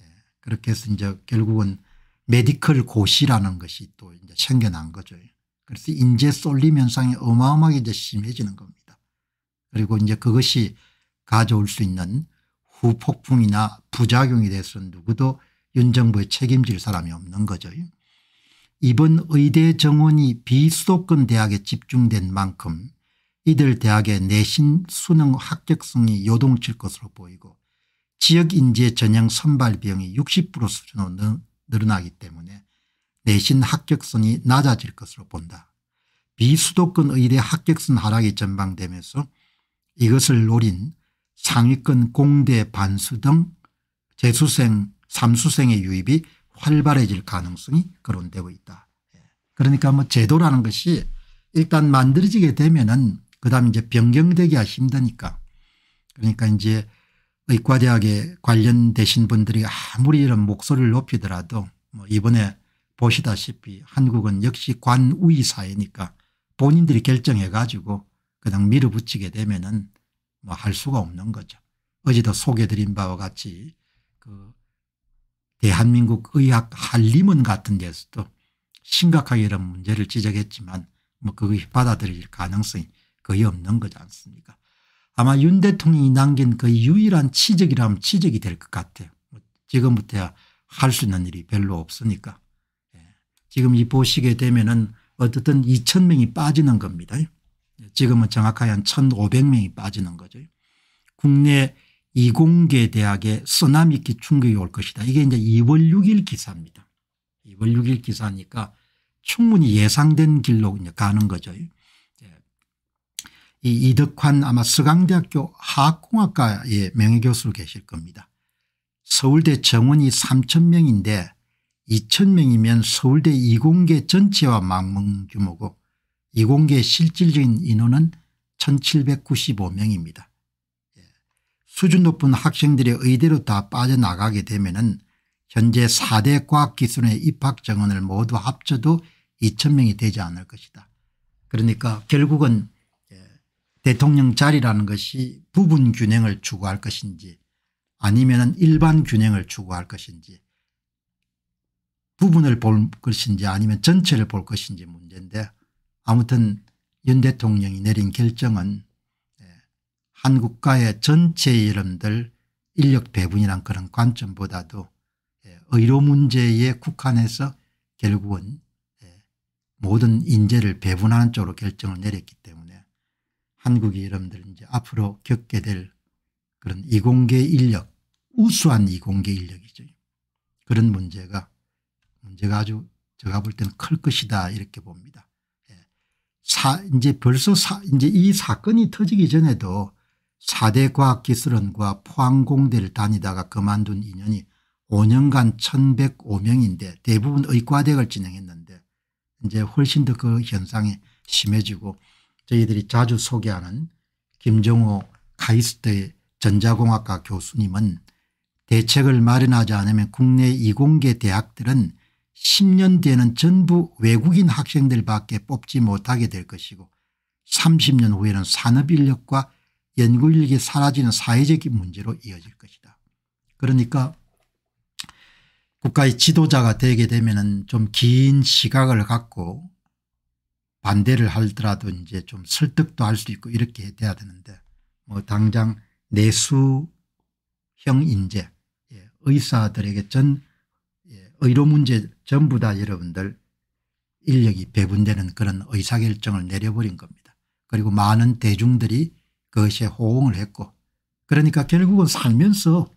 예, 그렇게 해서 이제 결국은 메디컬 고시라는 것이 또 이제 생겨난 거죠. 그래서 인재 쏠림 현상이 어마어마하게 이제 심해지는 겁니다. 그리고 이제 그것이 가져올 수 있는 후폭풍이나 부작용에 대해서 는 누구도 윤 정부에 책임질 사람이 없는 거죠. 이번 의대 정원이 비수도권 대학에 집중된 만큼 이들 대학의 내신 수능 합격성이 요동칠 것으로 보이고 지역 인재 전형 선발 비용이 60% 수준으로 늘어나기 때문에 내신 합격성이 낮아질 것으로 본다. 비수도권 의대 합격성 하락이 전망되면서 이것을 노린 상위권 공대 반수 등 재수생 삼수생의 유입이 활발해질 가능성이 거론되고 있다. 예. 그러니까 뭐 제도라는 것이 일단 만들어지게 되면은 그다음 이제 변경되기가 힘드니까 그러니까 이제 의과대학에 관련되신 분들이 아무리 이런 목소리를 높이더라도 뭐 이번에 보시다시피 한국은 역시 관우위 사회니까 본인들이 결정해 가지고 그냥 밀어붙이게 되면은 뭐 할 수가 없는 거죠. 어제도 소개드린 바와 같이 그 대한민국 의학 한림원 같은 데서도 심각하게 이런 문제를 지적했지만 뭐 그것이 받아들일 가능성이 거의 없는 거지 않습니까 아마 윤 대통령이 남긴 그 유일한 치적이라면 치적이 될 것 같아요. 뭐 지금부터야 할 수 있는 일이 별로 없으니까. 예. 지금 이 보시게 되면은 어떻든 2,000명이 빠지는 겁니다. 예. 지금은 정확하게 한 1,500명이 빠지는 거죠. 국내 이공계 대학에 쓰나미 기 충격이 올 것이다. 이게 이제 2월 6일 기사입니다. 2월 6일 기사니까 충분히 예상된 길로 이제 가는 거죠. 이 이덕환 아마 서강대학교 화학공학과의 명예교수로 계실 겁니다. 서울대 정원이 3,000명인데 2,000명이면 서울대 이공계 전체와 맞먹 규모고 이공계 실질적인 인원은 1795명입니다. 예. 수준 높은 학생들이 의대로 다 빠져나가게 되면 현재 4대 과학기술의 입학 정원을 모두 합쳐도 2,000명이 되지 않을 것이다. 그러니까 결국은 대통령 자리라는 것이 부분 균형을 추구할 것인지 아니면 일반 균형을 추구할 것인지 부분을 볼 것인지 아니면 전체를 볼 것인지 문제인데 아무튼 윤 대통령이 내린 결정은 예, 한국가의 전체 이름들 인력 배분이란 그런 관점보다도 예, 의료 문제에 국한해서 결국은 예, 모든 인재를 배분하는 쪽으로 결정을 내렸기 때문에 한국이 여러분들 이제 앞으로 겪게 될 그런 이공계 인력 우수한 이공계 인력이죠. 그런 문제가 문제가 아주 제가 볼 때는 클 것이다 이렇게 봅니다. 예. 사 이제 벌써 사 이제 이 사건이 터지기 전에도 4대 과학기술원과 포항공대를 다니다가 그만둔 인연이 5년간 1105명인데 대부분 의과대학을 진행했는데 이제 훨씬 더 그 현상이 심해지고 저희들이 자주 소개하는 김정호 카이스트의 전자공학과 교수님은 대책을 마련하지 않으면 국내 이공계 대학들은 10년 뒤에는 전부 외국인 학생들밖에 뽑지 못하게 될 것이고 30년 후에는 산업인력과 연구인력이 사라지는 사회적인 문제로 이어질 것이다. 그러니까 국가의 지도자가 되게 되면 좀 긴 시각을 갖고 반대를 하더라도 이제 좀 설득도 할 수 있고 이렇게 돼야 되는데 뭐 당장 내수형 인재 예, 의사들에게 전 예, 의료 문제 전부 다 여러분들 인력이 배분되는 그런 의사결정을 내려버린 겁니다. 그리고 많은 대중들이 그것에 호응을 했고 그러니까 결국은 살면서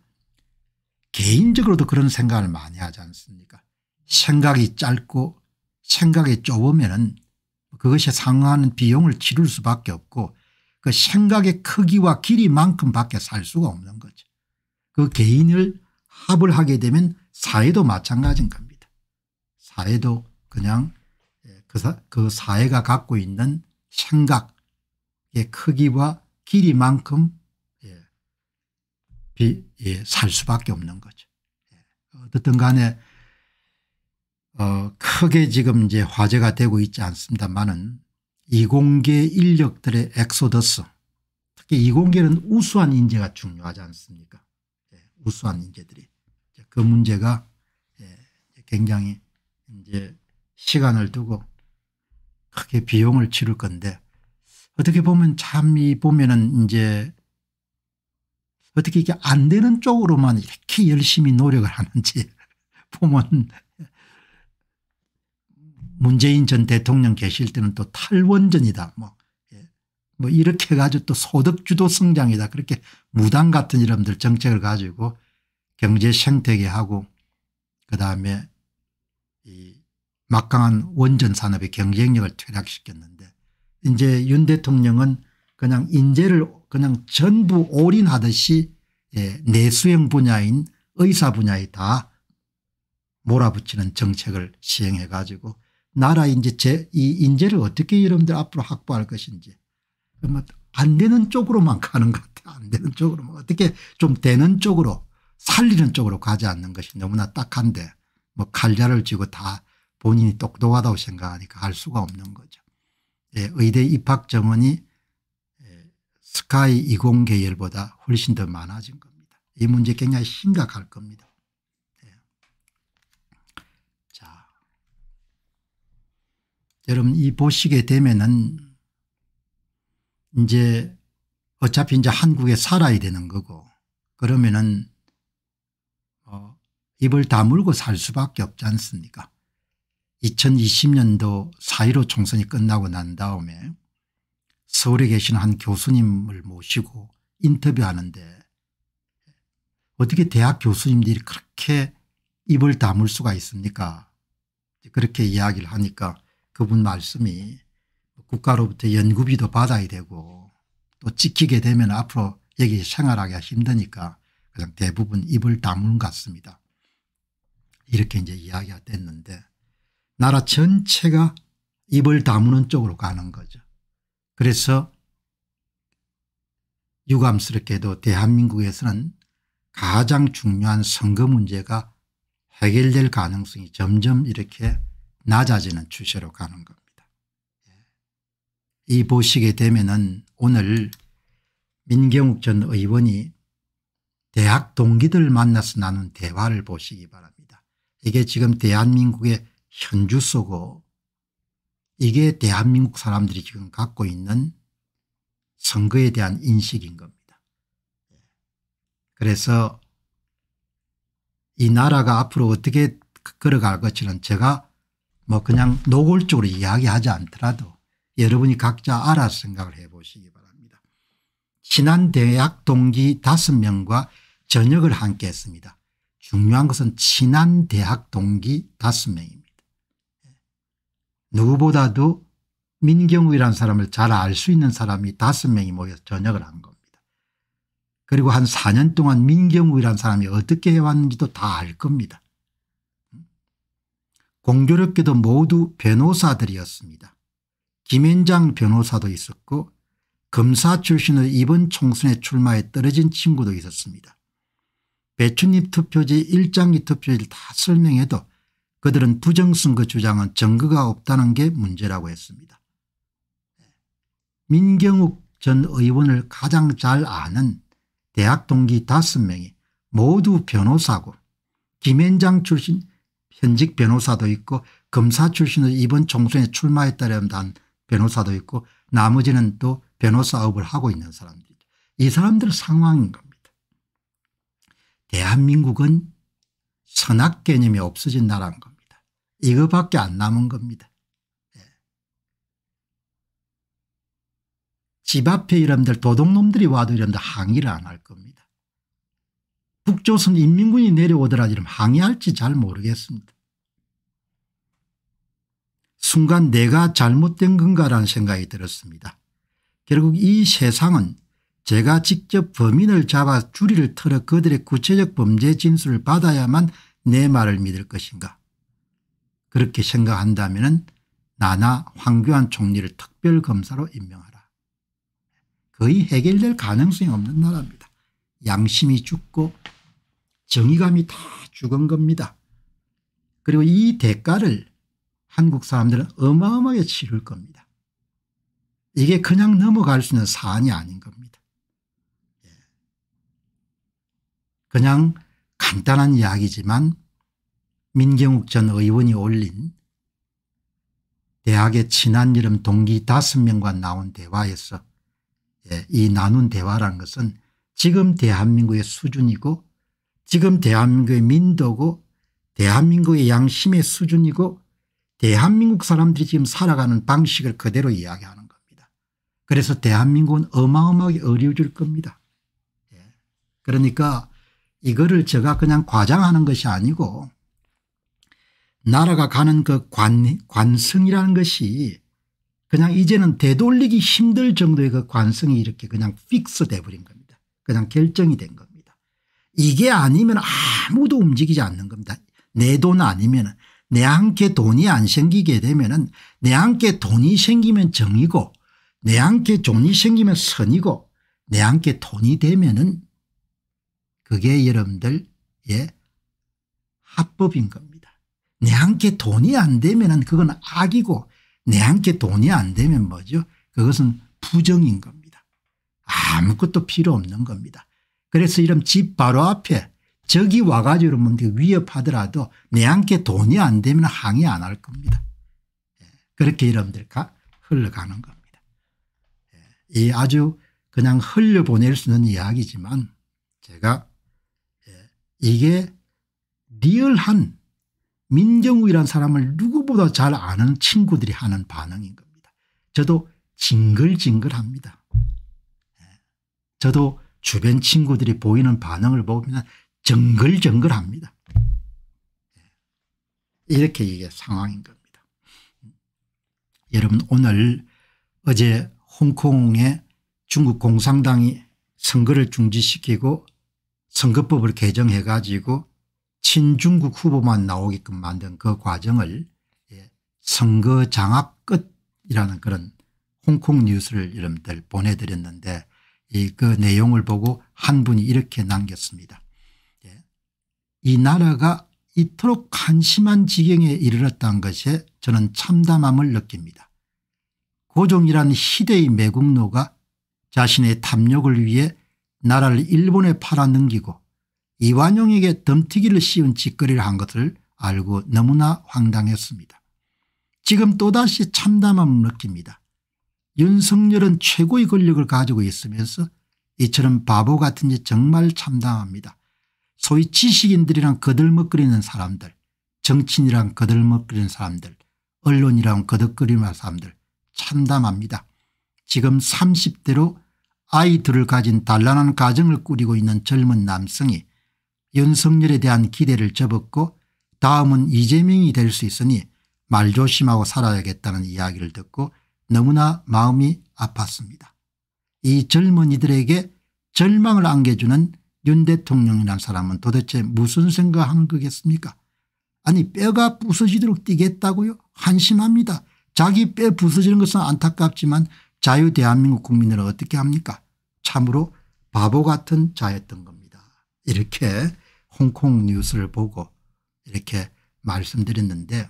개인적으로도 그런 생각을 많이 하지 않습니까 생각이 짧고 생각이 좁으면 은 그것에 상응하는 비용을 치를 수밖에 없고 그 생각의 크기와 길이만큼밖에 살 수가 없는 거죠. 그 개인을 합을 하게 되면 사회도 마찬가지인 겁니다. 사회도 그냥 예, 그, 사, 그 사회가 갖고 있는 생각의 크기와 길이만큼 예, 비, 예, 살 수밖에 없는 거죠. 예, 어떻든 간에 어 크게 지금 이제 화제가 되고 있지 않습니다만은 이공계 인력들의 엑소더스 특히 이공계는 우수한 인재가 중요하지 않습니까 예, 우수한 인재들이 그 문제가 예, 굉장히 이제 시간을 두고 크게 비용을 치를 건데 어떻게 보면 참 이 보면은 이제 어떻게 이게 안 되는 쪽으로만 이렇게 열심히 노력을 하는지 보면 문재인 전 대통령 계실 때는 또 탈원전이다 뭐, 예. 뭐 이렇게 해 가지고 또 소득주도 성장이다 그렇게 무당 같은 이름들 정책을 가지고 경제 생태계하고 그다음에 이 막강한 원전 산업의 경쟁력을 퇴락시켰는데 이제 윤 대통령은 그냥 인재를 그냥 전부 올인하듯이 예, 내수형 분야인 의사 분야에 다 몰아붙이는 정책을 시행해 가지고 나라 인재 제, 이 인재를 어떻게 여러분들 앞으로 확보할 것인지 뭐 안 되는 쪽으로만 가는 것 같아요. 안 되는 쪽으로 어떻게 좀 되는 쪽으로 살리는 쪽으로 가지 않는 것이 너무나 딱한데 뭐 칼자를 쥐고 다 본인이 똑똑하다고 생각하니까 할 수가 없는 거죠. 예, 의대 입학 정원이 예, 스카이 20 계열보다 훨씬 더 많아진 겁니다. 이 문제 굉장히 심각할 겁니다. 여러분 이 보시게 되면은 이제 어차피 이제 한국에 살아야 되는 거고 그러면은 어 입을 다물고 살 수밖에 없지 않습니까 2020년도 4.15 총선이 끝나고 난 다음에 서울에 계신 한 교수님을 모시고 인터뷰하는데 어떻게 대학 교수님들이 그렇게 입을 다물 수가 있습니까 그렇게 이야기를 하니까 그분 말씀이 국가로부터 연구비도 받아야 되고 또지키게 되면 앞으로 여기 생활하기가 힘드니까 그냥 대부분 입을 다문 물 같습니다. 이렇게 이제 이야기가 됐는데 나라 전체가 입을 다무는 쪽으로 가는 거죠. 그래서 유감스럽게도 대한민국에서는 가장 중요한 선거 문제가 해결될 가능성이 점점 이렇게 낮아지는 추세로 가는 겁니다. 예. 이 보시게 되면은 오늘 민경욱 전 의원이 대학 동기들 만나서 나눈 대화를 보시기 바랍니다. 이게 지금 대한민국의 현주소고 이게 대한민국 사람들이 지금 갖고 있는 선거에 대한 인식인 겁니다. 예. 그래서 이 나라가 앞으로 어떻게 걸어갈 것지는 제가 뭐 그냥 노골적으로 이야기하지 않더라도 여러분이 각자 알아서 생각을 해 보시기 바랍니다. 친한 대학 동기 5명과 저녁을 함께 했습니다. 중요한 것은 친한 대학 동기 5명입니다. 예. 누구보다도 민경우이라는 사람을 잘 알 수 있는 사람이 5명이 모여서 저녁을 한 겁니다. 그리고 한 4년 동안 민경우이라는 사람이 어떻게 해왔는지도 다 알 겁니다. 공교롭게도 모두 변호사들이었습니다. 김현장 변호사도 있었고 검사 출신으로 이번 총선에 출마해 떨어진 친구도 있었습니다. 배춘잎 투표지 일장기 투표지를 다 설명해도 그들은 부정선거 주장은 증거가 없다는 게 문제라고 했습니다. 민경욱 전 의원을 가장 잘 아는 대학 동기 5명이 모두 변호사고 김현장 출신 현직 변호사도 있고 검사 출신으로 이번 총선에 출마했다라면 단 변호사도 있고 나머지는 또 변호사업을 하고 있는 사람들이죠. 이 사람들 상황인 겁니다. 대한민국은 선악 개념이 없어진 나라인 겁니다. 이거밖에 안 남은 겁니다. 예. 집 앞에 이런들 도둑놈들이 와도 이런들 항의를 안 할 겁니다. 북조선 인민군이 내려오더라 이러 항의할지 잘 모르겠습니다. 순간 내가 잘못된 건가라는 생각이 들었습니다. 결국 이 세상은 제가 직접 범인을 잡아 줄이를 틀어 그들의 구체적 범죄 진술을 받아야만 내 말을 믿을 것인가 그렇게 생각한다면 나나 황교안 총리를 특별검사로 임명하라. 거의 해결될 가능성이 없는 나라입니다. 양심이 죽고 정의감이 다 죽은 겁니다. 그리고 이 대가를 한국 사람들은 어마어마하게 치를 겁니다. 이게 그냥 넘어갈 수 있는 사안이 아닌 겁니다. 예. 그냥 간단한 이야기지만 민경욱 전 의원이 올린 대학의 친한 이름 동기 다섯 명과 나온 대화에서 예, 이 나눈 대화라는 것은 지금 대한민국의 수준이고 지금 대한민국의 민도고 대한민국의 양심의 수준이고 대한민국 사람들이 지금 살아가는 방식을 그대로 이야기하는 겁니다. 그래서 대한민국은 어마어마하게 어려워질 겁니다. 예. 그러니까 이거를 제가 그냥 과장하는 것이 아니고 나라가 가는 그 관, 관성이라는 것이 그냥 이제는 되돌리기 힘들 정도의 그 관성이 이렇게 그냥 픽스 돼버린 겁니다. 그냥 결정이 된 겁니다. 이게 아니면 아무도 움직이지 않는 겁니다. 내 돈 아니면 내 함께 돈이 안 생기게 되면 내 함께 돈이 생기면 정이고 내 함께 돈이 생기면 선이고 내 함께 돈이 되면은 그게 여러분들 예 합법인 겁니다. 내 함께 돈이 안 되면은 그건 악이고 내 함께 돈이 안 되면 뭐죠? 그것은 부정인 겁니다. 아무것도 필요 없는 겁니다. 그래서 이런 집 바로 앞에 적이 와가지고 여러분들 위협하더라도 내한테 돈이 안 되면 항의 안 할 겁니다. 예, 그렇게 이러들까 흘러가는 겁니다. 예, 이 아주 그냥 흘려보낼 수 있는 이야기지만 제가 예, 이게 리얼한 민정우이란 사람을 누구보다 잘 아는 친구들이 하는 반응인 겁니다. 저도 징글징글합니다. 저도 주변 친구들이 보이는 반응을 보면 정글정글합니다. 예. 이렇게 이게 상황인 겁니다. 여러분 오늘 어제 홍콩에 중국 공산당이 선거를 중지시키고 선거법을 개정해 가지고 친중국 후보만 나오게끔 만든 그 과정을 예, 선거 장악끝이라는 그런 홍콩 뉴스를 여러분들 보내드렸는데 그 내용을 보고 한 분이 이렇게 남겼습니다. 예. 이 나라가 이토록 한심한 지경에 이르렀다는 것에 저는 참담함을 느낍니다. 고종이란 희대의 매국노가 자신의 탐욕을 위해 나라를 일본에 팔아넘기고 이완용에게 덤튀기를 씌운 짓거리를 한 것을 알고 너무나 황당했습니다. 지금 또다시 참담함을 느낍니다. 윤석열은 최고의 권력을 가지고 있으면서 이처럼 바보 같은 짓 정말 참담합니다. 소위 지식인들이랑 거들먹거리는 사람들 정치인이랑 거들먹거리는 사람들 언론이랑 거들거리는 사람들 참담합니다. 지금 30대로 아이들을 가진 단란한 가정을 꾸리고 있는 젊은 남성이 윤석열에 대한 기대를 접었고 다음은 이재명이 될 수 있으니 말조심하고 살아야겠다는 이야기를 듣고 너무나 마음이 아팠습니다. 이 젊은이들에게 절망을 안겨주는 윤 대통령이란 사람은 도대체 무슨 생각한 거겠습니까 아니 뼈가 부서지도록 뛰겠다고요 한심합니다. 자기 뼈 부서지는 것은 안타깝지만 자유 대한민국 국민을 어떻게 합니까 참으로 바보 같은 자였던 겁니다. 이렇게 홍콩 뉴스를 보고 이렇게 말씀드렸는데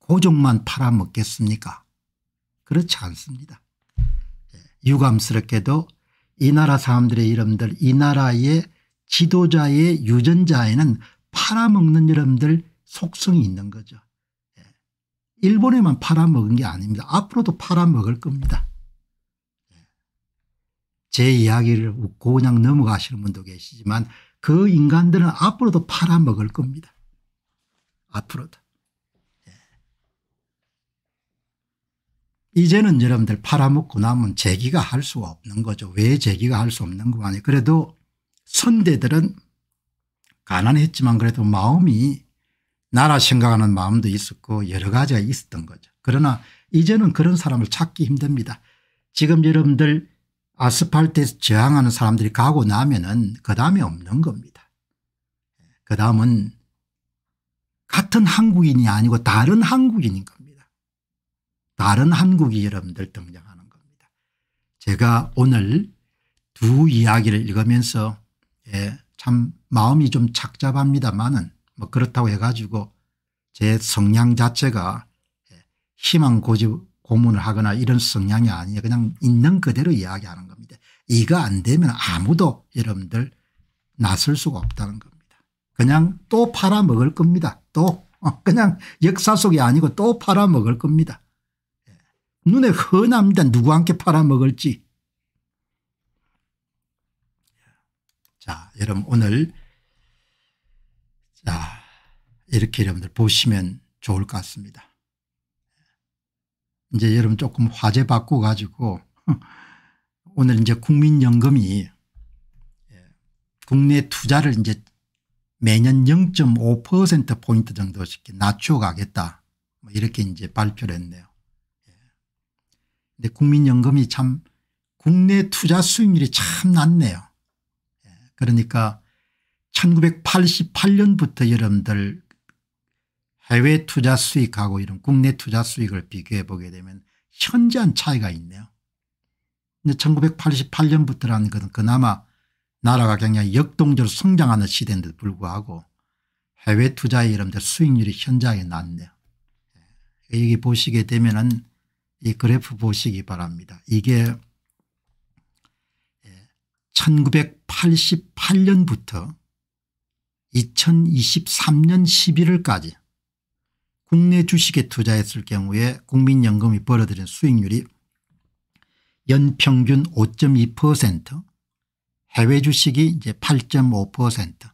고종만 팔아먹겠습니까 그렇지 않습니다. 예, 유감스럽게도 이 나라 사람들의 이름들 이 나라의 지도자의 유전자에는 팔아먹는 이름들 속성이 있는 거죠. 예, 일본에만 팔아먹은 게 아닙니다. 앞으로도 팔아먹을 겁니다. 예, 제 이야기를 웃고 그냥 넘어가시는 분도 계시지만 그 인간들은 앞으로도 팔아먹을 겁니다. 앞으로도. 이제는 여러분들 팔아먹고 나면 재기가 할 수가 없는 거죠. 왜 재기가 할 수 없는 거 아니 에요 그래도 선대들은 가난했지만 그래도 마음이 나라 생각하는 마음도 있었고 여러 가지가 있었던 거죠. 그러나 이제는 그런 사람을 찾기 힘듭니다. 지금 여러분들 아스팔트에서 저항하는 사람들이 가고 나면은 그 다음에 없는 겁니다. 그 다음은 같은 한국인이 아니고 다른 한국인인 겁니다. 다른 한국이 여러분들 등장하는 겁니다. 제가 오늘 두 이야기를 읽으면서 예, 참 마음이 좀 착잡합니다만은 뭐 그렇다고 해가지고 제 성향 자체가 예, 희망 고집 고문을 하거나 이런 성향이 아니에요. 그냥 있는 그대로 이야기하는 겁니다. 이거 안 되면 아무도 여러분들 나설 수가 없다는 겁니다. 그냥 또 팔아먹을 겁니다. 또 그냥 역사 속이 아니고 또 팔아먹을 겁니다. 눈에 흔합니다. 누구한테 팔아먹을지. 자, 여러분 오늘 자 이렇게 여러분들 보시면 좋을 것 같습니다. 이제 여러분 조금 화제 바꿔 가지고 오늘 이제 국민연금이 예, 국내 투자를 이제 매년 0.5% 포인트 정도씩 낮춰 가겠다. 뭐 이렇게 이제 발표를 했네요. 근데 국민연금이 참 국내 투자 수익률이 참 낮네요. 예, 그러니까 1988년부터 여러분들 해외 투자 수익하고 이런 국내 투자 수익을 비교해 보게 되면 현저한 차이가 있네요. 근데 1988년부터라는 것은 그나마 나라가 굉장히 역동적으로 성장하는 시대인데도 불구하고 해외 투자의 여러분들 수익률이 현저하게 낮네요. 예, 여기 보시게 되면은 이 그래프 보시기 바랍니다. 이게 1988년부터 2023년 11월까지 국내 주식에 투자했을 경우에 국민연금이 벌어들인 수익률이 연평균 5.2% 해외 주식이 이제 8.5%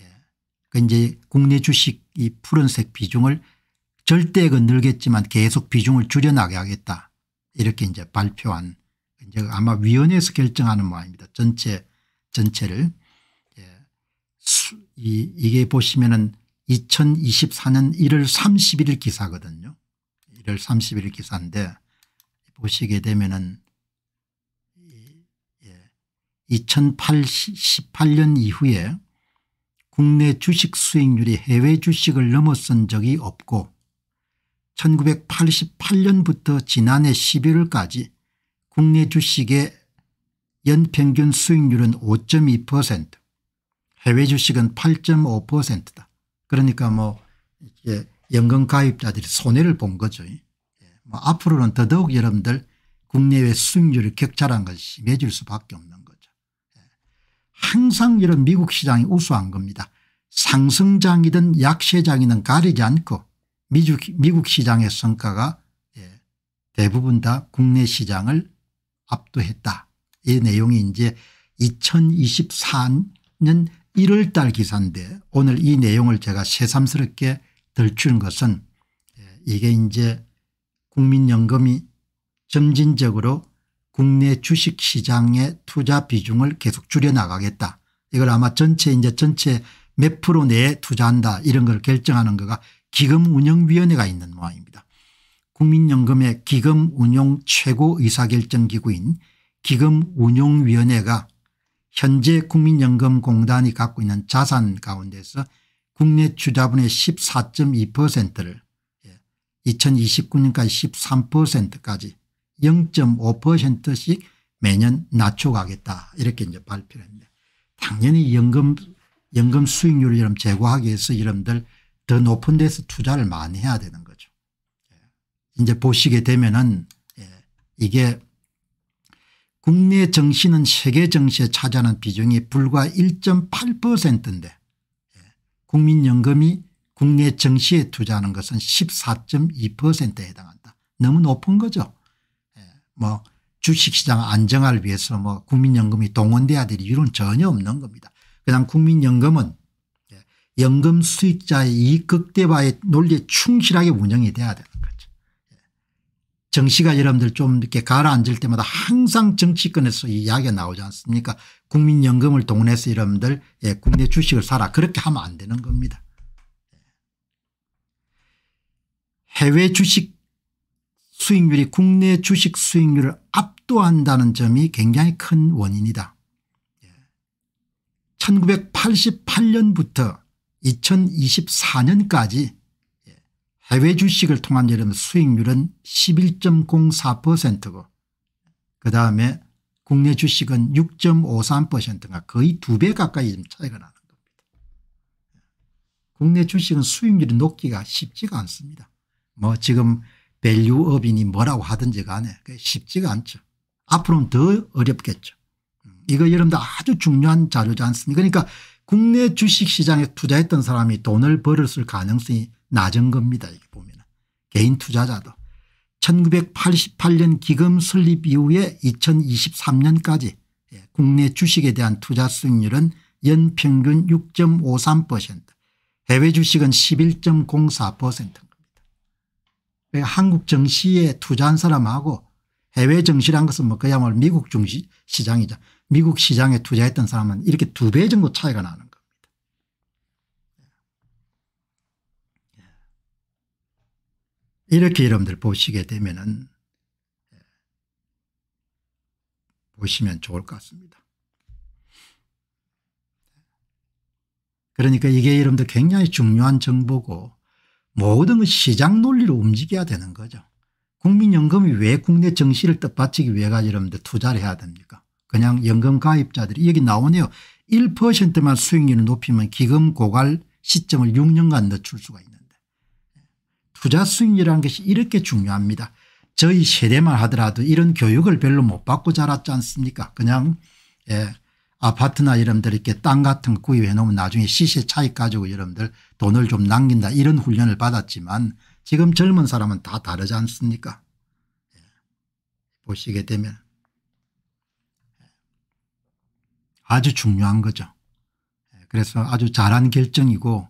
예. 그 이제 국내 주식 이 푸른색 비중을 절대액은 그 늘겠지만 계속 비중을 줄여나게 하겠다 이렇게 이제 발표한 이제 아마 위원회에서 결정하는 모양입니다. 전체 전체를 예. 이, 이게 보시면은 2024년 1월 31일 기사거든요. 1월 31일 기사인데 보시게 되면은 예. 2018년 이후에 국내 주식 수익률이 해외 주식을 넘어선 적이 없고 1988년부터 지난해 11월까지 국내 주식의 연평균 수익률은 5.2% 해외 주식은 8.5%다. 그러니까 뭐 이게 연금 가입자들이 손해를 본 거죠. 예. 뭐 앞으로는 더더욱 여러분들 국내외 수익률이 격차란 것이 심해질 수밖에 없는 거죠. 예. 항상 이런 미국 시장이 우수한 겁니다. 상승장이든 약세장이든 가리지 않고 미국, 미국 시장의 성과가 예, 대부분 다 국내 시장을 압도했다. 이 내용이 이제 2024년 1월 달 기사인데 오늘 이 내용을 제가 새삼스럽게 들추는 것은 예, 이게 이제 국민연금이 점진적으로 국내 주식시장의 투자 비중을 계속 줄여나가겠다. 이걸 아마 전체 이제 전체 몇 프로 내에 투자한다 이런 걸 결정하는 거가 기금운용위원회가 있는 모양입니다. 국민연금의 기금운용 최고의사결정기구인 기금운용위원회가 현재 국민연금공단이 갖고 있는 자산 가운데서 국내 투자분의 14.2%를 2029년까지 13%까지 0.5%씩 매년 낮춰가겠다 이렇게 이제 발표를 했는데 당연히 연금 연금 수익률을 여러분 제고하기 위해서 여러분들 더 높은 데서 투자를 많이 해야 되는 거죠. 예. 이제 보시게 되면은 예, 이게 국내 정시는 세계 정시에 차지하는 비중이 불과 1.8%인데 예, 국민연금이 국내 정시에 투자하는 것은 14.2%에 해당한다. 너무 높은 거죠. 뭐 주식시장 안정화를 위해서 뭐 국민연금이 동원돼야 될 이유는 전혀 없는 겁니다. 그냥 국민연금은 연금 수익자의 이익 극대화의 논리에 충실하게 운영이 돼야 되는 거죠. 예. 정치가 여러분들 좀 이렇게 가라앉을 때마다 항상 정치권에서 이야기가 나오지 않습니까 국민연금을 동원해서 여러분들 예, 국내 주식을 사라 그렇게 하면 안 되는 겁니다. 예. 해외 주식 수익률이 국내 주식 수익률을 압도한다는 점이 굉장히 큰 원인이다. 1988년부터 예. 2024년까지 해외 주식을 통한 여름 수익률은 11.04%고 그다음에 국내 주식은 6.53%가 거의 두 배 가까이 차이가 나는 겁니다. 국내 주식은 수익률이 높기가 쉽지가 않습니다. 뭐 지금 밸류업이니 뭐라고 하든지 간에 쉽지가 않죠. 앞으로는 더 어렵겠죠. 음, 이거 여러분들 아주 중요한 자료지 않습니까 그러니까 국내 주식시장에 투자했던 사람이 돈을 벌었을 가능성이 낮은 겁니다. 이게 보면 개인 투자자도 1988년 기금 설립 이후에 2023년까지 예, 국내 주식에 대한 투자 수익률은 연평균 6.53% 해외 주식은 11.04%입니다. 그러니까 한국 정시에 투자한 사람하고 해외 정시란 것은 뭐 그야말로 미국 정시 시장이죠. 미국 시장에 투자했던 사람은 이렇게 두 배 정도 차이가 나는 겁니다. 예. 이렇게 여러분들 보시게 되면은 예. 보시면 좋을 것 같습니다. 그러니까 이게 여러분들 굉장히 중요한 정보고 모든 것 시장 논리로 움직여야 되는 거죠. 국민연금이 왜 국내 정시를 뜻받치기 위해 가지 여러분들 투자를 해야 됩니까? 그냥 연금 가입자들이 여기 나오네요. 1%만 수익률을 높이면 기금 고갈 시점을 6년간 늦출 수가 있는데 투자 수익률이라는 것이 이렇게 중요합니다. 저희 세대만 하더라도 이런 교육을 별로 못 받고 자랐지 않습니까 그냥 예, 아파트나 이런데 이렇게 땅 같은 거 구입해 놓으면 나중에 시세 차익 가지고 여러분들 돈을 좀 남긴다 이런 훈련을 받았지만 지금 젊은 사람은 다 다르지 않습니까 예. 보시게 되면 아주 중요한 거죠. 예, 그래서 아주 잘한 결정이고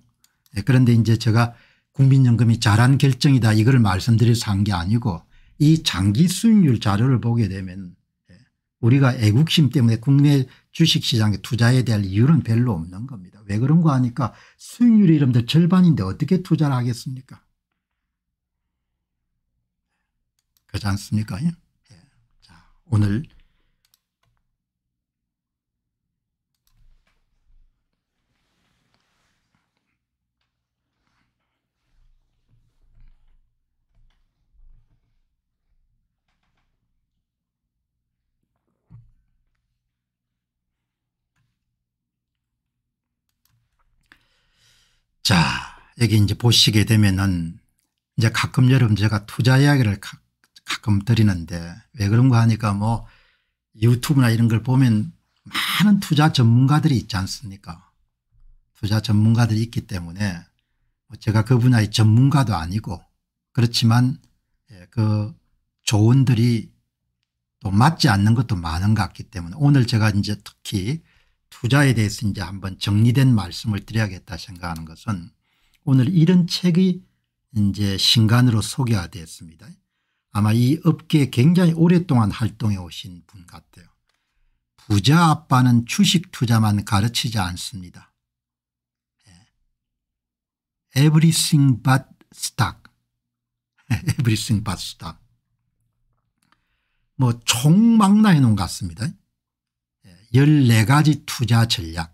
예, 그런데 이제 제가 국민연금이 잘한 결정이다 이걸 말씀드려서 한 게 아니고 이 장기 수익률 자료를 보게 되면 예, 우리가 애국심 때문에 국내 주식시장에 투자에 대한 이유는 별로 없는 겁니다. 왜 그런 거 하니까 수익률이 이름들 절반인데 어떻게 투자를 하겠습니까 그렇지 않습니까 예. 자, 오늘 자 여기 이제 보시게 되면은 이제 가끔 여러분 제가 투자 이야기를 가, 가끔 드리는데 왜 그런가 하니까 뭐 유튜브나 이런 걸 보면 많은 투자 전문가들이 있지 않습니까 투자 전문가들이 있기 때문에 뭐 제가 그 분야의 전문가도 아니고 그렇지만 예, 그 조언들이 또 맞지 않는 것도 많은 것 같기 때문에 오늘 제가 이제 특히 투자에 대해서 이제 한번 정리된 말씀을 드려야겠다 생각하는 것은 오늘 이런 책이 이제 신간으로 소개가 되었습니다. 아마 이 업계에 굉장히 오랫동안 활동해 오신 분 같아요. 부자 아빠는 주식 투자만 가르치지 않습니다. 예. Everything but stock. Everything but stock. 뭐 총망라해 놓은 것 같습니다. 14가지 투자 전략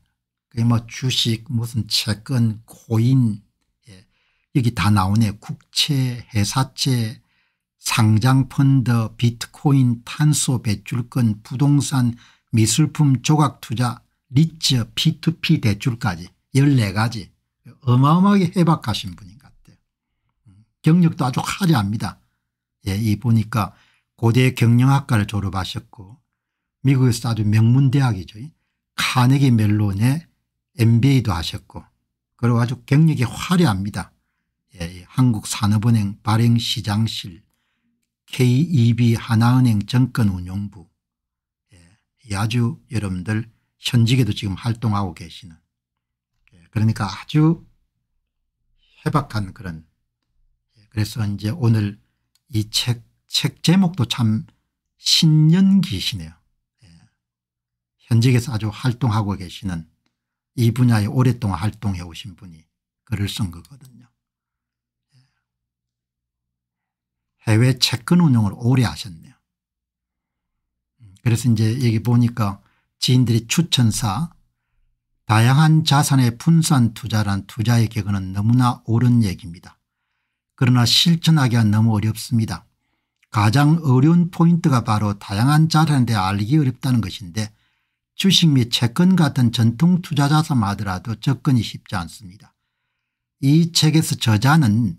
그게 뭐 주식 무슨 채권 코인 예. 여기 다 나오네 국채 회사채 상장펀드 비트코인 탄소 배출권 부동산 미술품 조각 투자 리츠 p2p 대출까지 14가지 어마어마하게 해박하신 분인 것 같아요. 경력도 아주 화려합니다. 예, 이 보니까 고대 경영학과를 졸업하셨고 미국에서 아주 명문대학이죠. 카네기 멜론의 MBA도 하셨고 그리고 아주 경력이 화려합니다. 예, 한국산업은행 발행시장실 KEB 하나은행 정권운용부 예, 아주 여러분들 현직에도 지금 활동하고 계시는 예, 그러니까 아주 해박한 그런 예, 그래서 이제 오늘 이 책 책 제목도 참 신년기시네요. 현직에서 아주 활동하고 계시는 이 분야에 오랫동안 활동해 오신 분이 글을 쓴 거거든요. 예. 해외 채권 운용을 오래 하셨네요. 음, 그래서 이제 여기 보니까 지인들이 추천사 다양한 자산의 분산 투자란 투자의 격언는 너무나 옳은 얘기입니다. 그러나 실천하기가 너무 어렵습니다. 가장 어려운 포인트가 바로 다양한 자산에 대해 알기 어렵다는 것인데 주식 및 채권 같은 전통 투자자서 하더라도 접근이 쉽지 않습니다. 이 책에서 저자는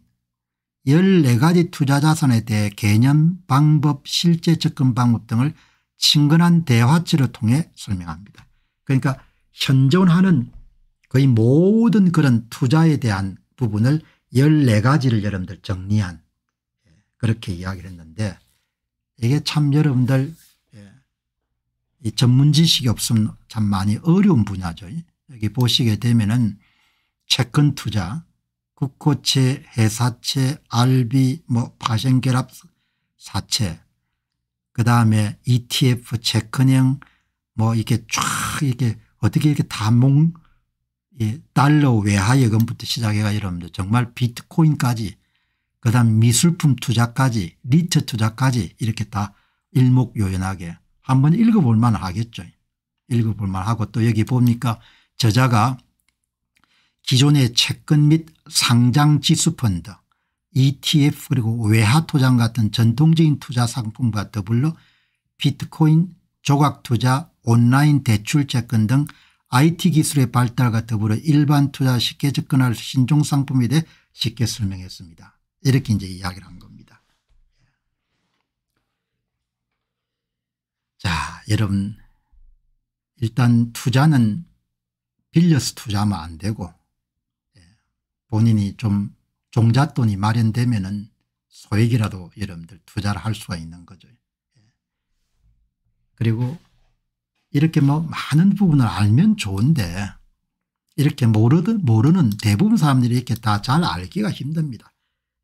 14가지 투자자산에 대해 개념, 방법, 실제 접근 방법 등을 친근한 대화치를 통해 설명합니다. 그러니까 현존하는 거의 모든 그런 투자에 대한 부분을 14가지를 여러분들 정리한 예, 그렇게 이야기를 했는데 이게 참 여러분들 이 전문 지식이 없으면 참 많이 어려운 분야죠. 여기 보시게 되면은 채권 투자, 국고채, 회사채, RB, 뭐 파생결합 사채, 그 다음에 ETF 채권형 뭐 이게 쫙 이게 어떻게 이렇게 다몽 예, 달러 외화 예금부터 시작해가 여러분들 정말 비트코인까지 그다음 미술품 투자까지 리트 투자까지 이렇게 다 일목요연하게 한번 읽어볼 만 하겠죠. 읽어볼 만 하고 또 여기 보니까 저자가 기존의 채권 및 상장 지수 펀드 ETF 그리고 외화 투자 같은 전통적인 투자 상품과 더불어 비트코인 조각 투자 온라인 대출 채권 등 IT 기술의 발달과 더불어 일반 투자 쉽게 접근할 신종 상품에 대해 쉽게 설명했습니다. 이렇게 이제 이야기를 합니다. 자 여러분 일단 투자는 빌려서 투자하면 안 되고 예, 본인이 좀 종잣돈이 마련되면 은 소액이라도 여러분들 투자를 할 수가 있는 거죠. 예. 그리고 이렇게 뭐 많은 부분을 알면 좋은데 이렇게 모르든 모르는 대부분 사람들이 이렇게 다 잘 알기가 힘듭니다.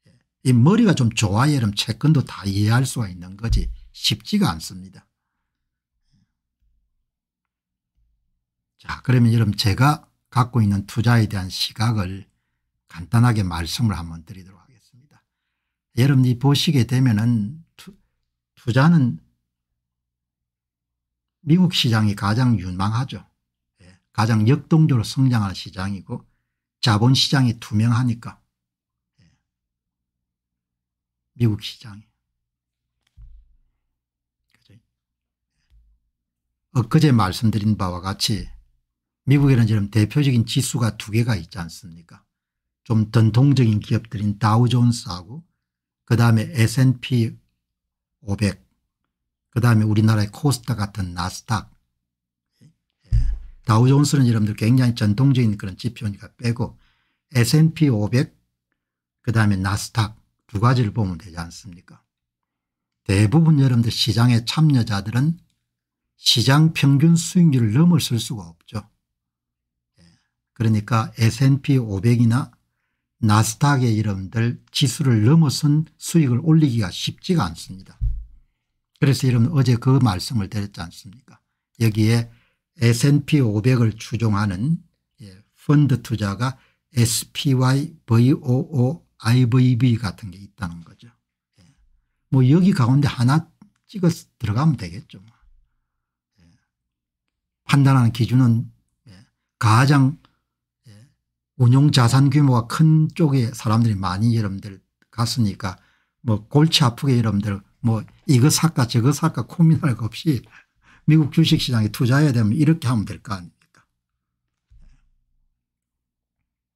예, 이 머리가 좀 좋아야 여러분 채권도 다 이해할 수가 있는 거지 쉽지가 않습니다. 자 그러면 여러분 제가 갖고 있는 투자에 대한 시각을 간단하게 말씀을 한번 드리도록 하겠습니다. 여러분이 보시게 되면은 투, 자는 미국 시장이 가장 유망하죠. 예, 가장 역동적으로 성장하는 시장이고 자본시장이 투명하니까 예, 미국 시장이. 엊그제 말씀드린 바와 같이 미국에는 지금 대표적인 지수가 두 개가 있지 않습니까 좀 전통적인 기업들인 다우존스하고 그다음에 S&P 500 그다음에 우리나라의 코스타 같은 나스닥 예. 다우존스는 여러분들 굉장히 전통적인 그런 지표니까 빼고 S&P 500 그다음에 나스닥 두 가지를 보면 되지 않습니까 대부분 여러분들 시장의 참여자들은 시장 평균 수익률을 넘을 수가 없죠. 그러니까 S&P 500이나 나스닥의 이름들 지수를 넘어선 수익을 올리기가 쉽지가 않습니다. 그래서 여러분 어제 그 말씀을 드렸지 않습니까 여기에 S&P 500을 추종하는 예, 펀드 투자가 SPY, VOO, IVB 같은 게 있다는 거죠. 예. 뭐 여기 가운데 하나 찍어 들어가면 되겠죠. 뭐. 예. 판단하는 기준은 가장 운용 자산 규모가 큰 쪽에 사람들이 많이 여러분들 갔으니까 뭐 골치 아프게 여러분들 뭐 이거 살까 저거 살까 고민할 거 없이 미국 주식시장에 투자해야 되면 이렇게 하면 될 거 아닙니까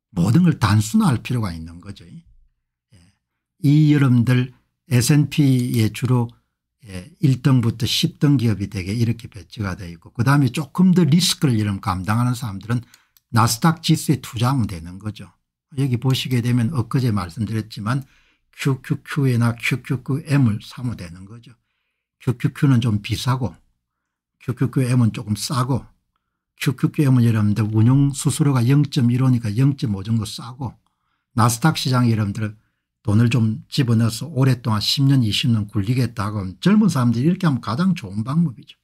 모든 걸 단순화할 필요가 있는 거죠. 예. 이 여러분들 S&P에 주로 예, 1등부터 10등 기업이 되게 이렇게 배치가 되어 있고 그다음에 조금 더 리스크를 이런 감당하는 사람들은 나스닥 지수에 투자하면 되는 거죠. 여기 보시게 되면 엊그제 말씀드렸지만 QQQ에나 QQQM을 사면 되는 거죠. QQQ는 좀 비싸고 QQQM은 조금 싸고 QQQM은 여러분들 운용 수수료가 0.15니까 0.5 정도 싸고 나스닥 시장 여러분들 돈을 좀 집어넣어서 오랫동안 10년 20년 굴리겠다 하면 젊은 사람들이 이렇게 하면 가장 좋은 방법이죠.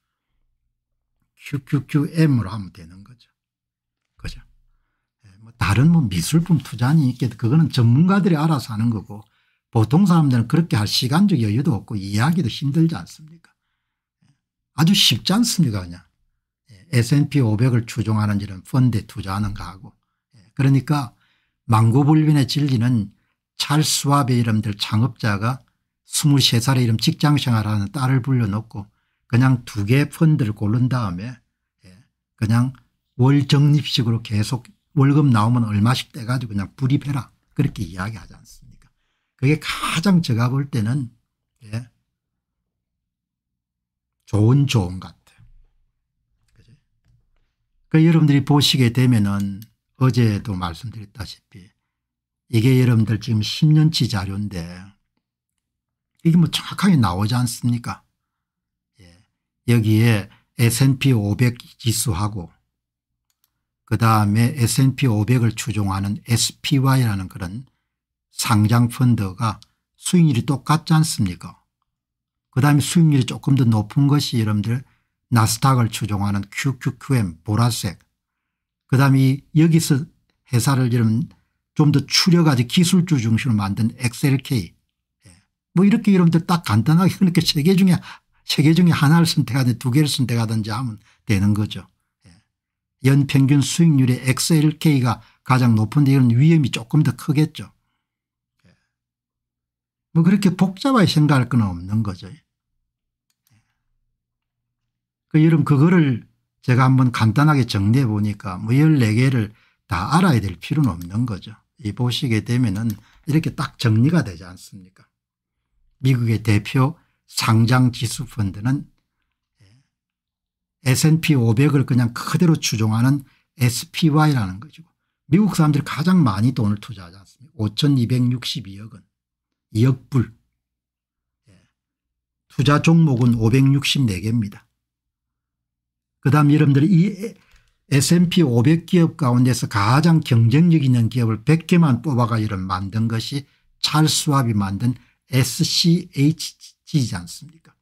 QQQM으로 하면 되는 거예 다른 뭐 미술품 투자니 있겠 그거는 전문가들이 알아서 하는 거고 보통 사람들은 그렇게 할 시간적 여유도 없고 이해하기도 힘들지 않습니까 아주 쉽지 않습니까 그냥 예, S&P 500을 추종하는 이런 펀드에 투자하는가 하고 예, 그러니까 망고불변의 진리는 찰스 와베 이름들 창업자가 23살의 이름 직장생활하는 딸을 불려놓고 그냥 두 개의 펀드를 고른 다음에 예, 그냥 월정립식으로 계속 월급 나오면 얼마씩 떼가지고 그냥 불입해라 그렇게 이야기하지 않습니까 그게 가장 제가 볼 때는 예, 좋은 조언 같아요. 그죠? 그 여러분들이 보시게 되면은 어제도 말씀드렸다시피 이게 여러분들 지금 10년치 자료인데 이게 뭐 정확하게 나오지 않습니까? 예. 여기에 S&P 500 지수하고 그다음에 S&P 500을 추종하는 SPY라는 그런 상장 펀드가 수익률이 똑같지 않습니까 그다음에 수익률이 조금 더 높은 것이 여러분들 나스닥을 추종하는 QQQM 보라색 그다음에 여기서 회사를 여러좀더 추려가지고 기술주 중심으로 만든 XLK 예. 뭐 이렇게 여러분들 딱 간단하게 그렇게 세 개 중에 세 개 중에 하나를 선택하든지 두 개를 선택하든지 하면 되는 거죠. 연평균 수익률의 XLK가 가장 높은데 이런 위험이 조금 더 크겠죠. 뭐 그렇게 복잡하게 생각할 건 없는 거죠. 그 여러분 그거를 제가 한번 간단하게 정리해 보니까 뭐 14개를 다 알아야 될 필요는 없는 거죠. 이 보시게 되면은 이렇게 딱 정리가 되지 않습니까 미국의 대표 상장 지수 펀드는 S&P 500을 그냥 그대로 추종하는 SPY라는 거죠. 미국 사람들이 가장 많이 돈을 투자하지 않습니까 5262억 원 2억 불 예. 투자 종목은 564개입니다. 그 다음 여러분들이 S&P 500 기업 가운데서 가장 경쟁력 있는 기업을 100개만 뽑아가 이런 만든 것이 찰스와비 만든 SCHG이지 않습니까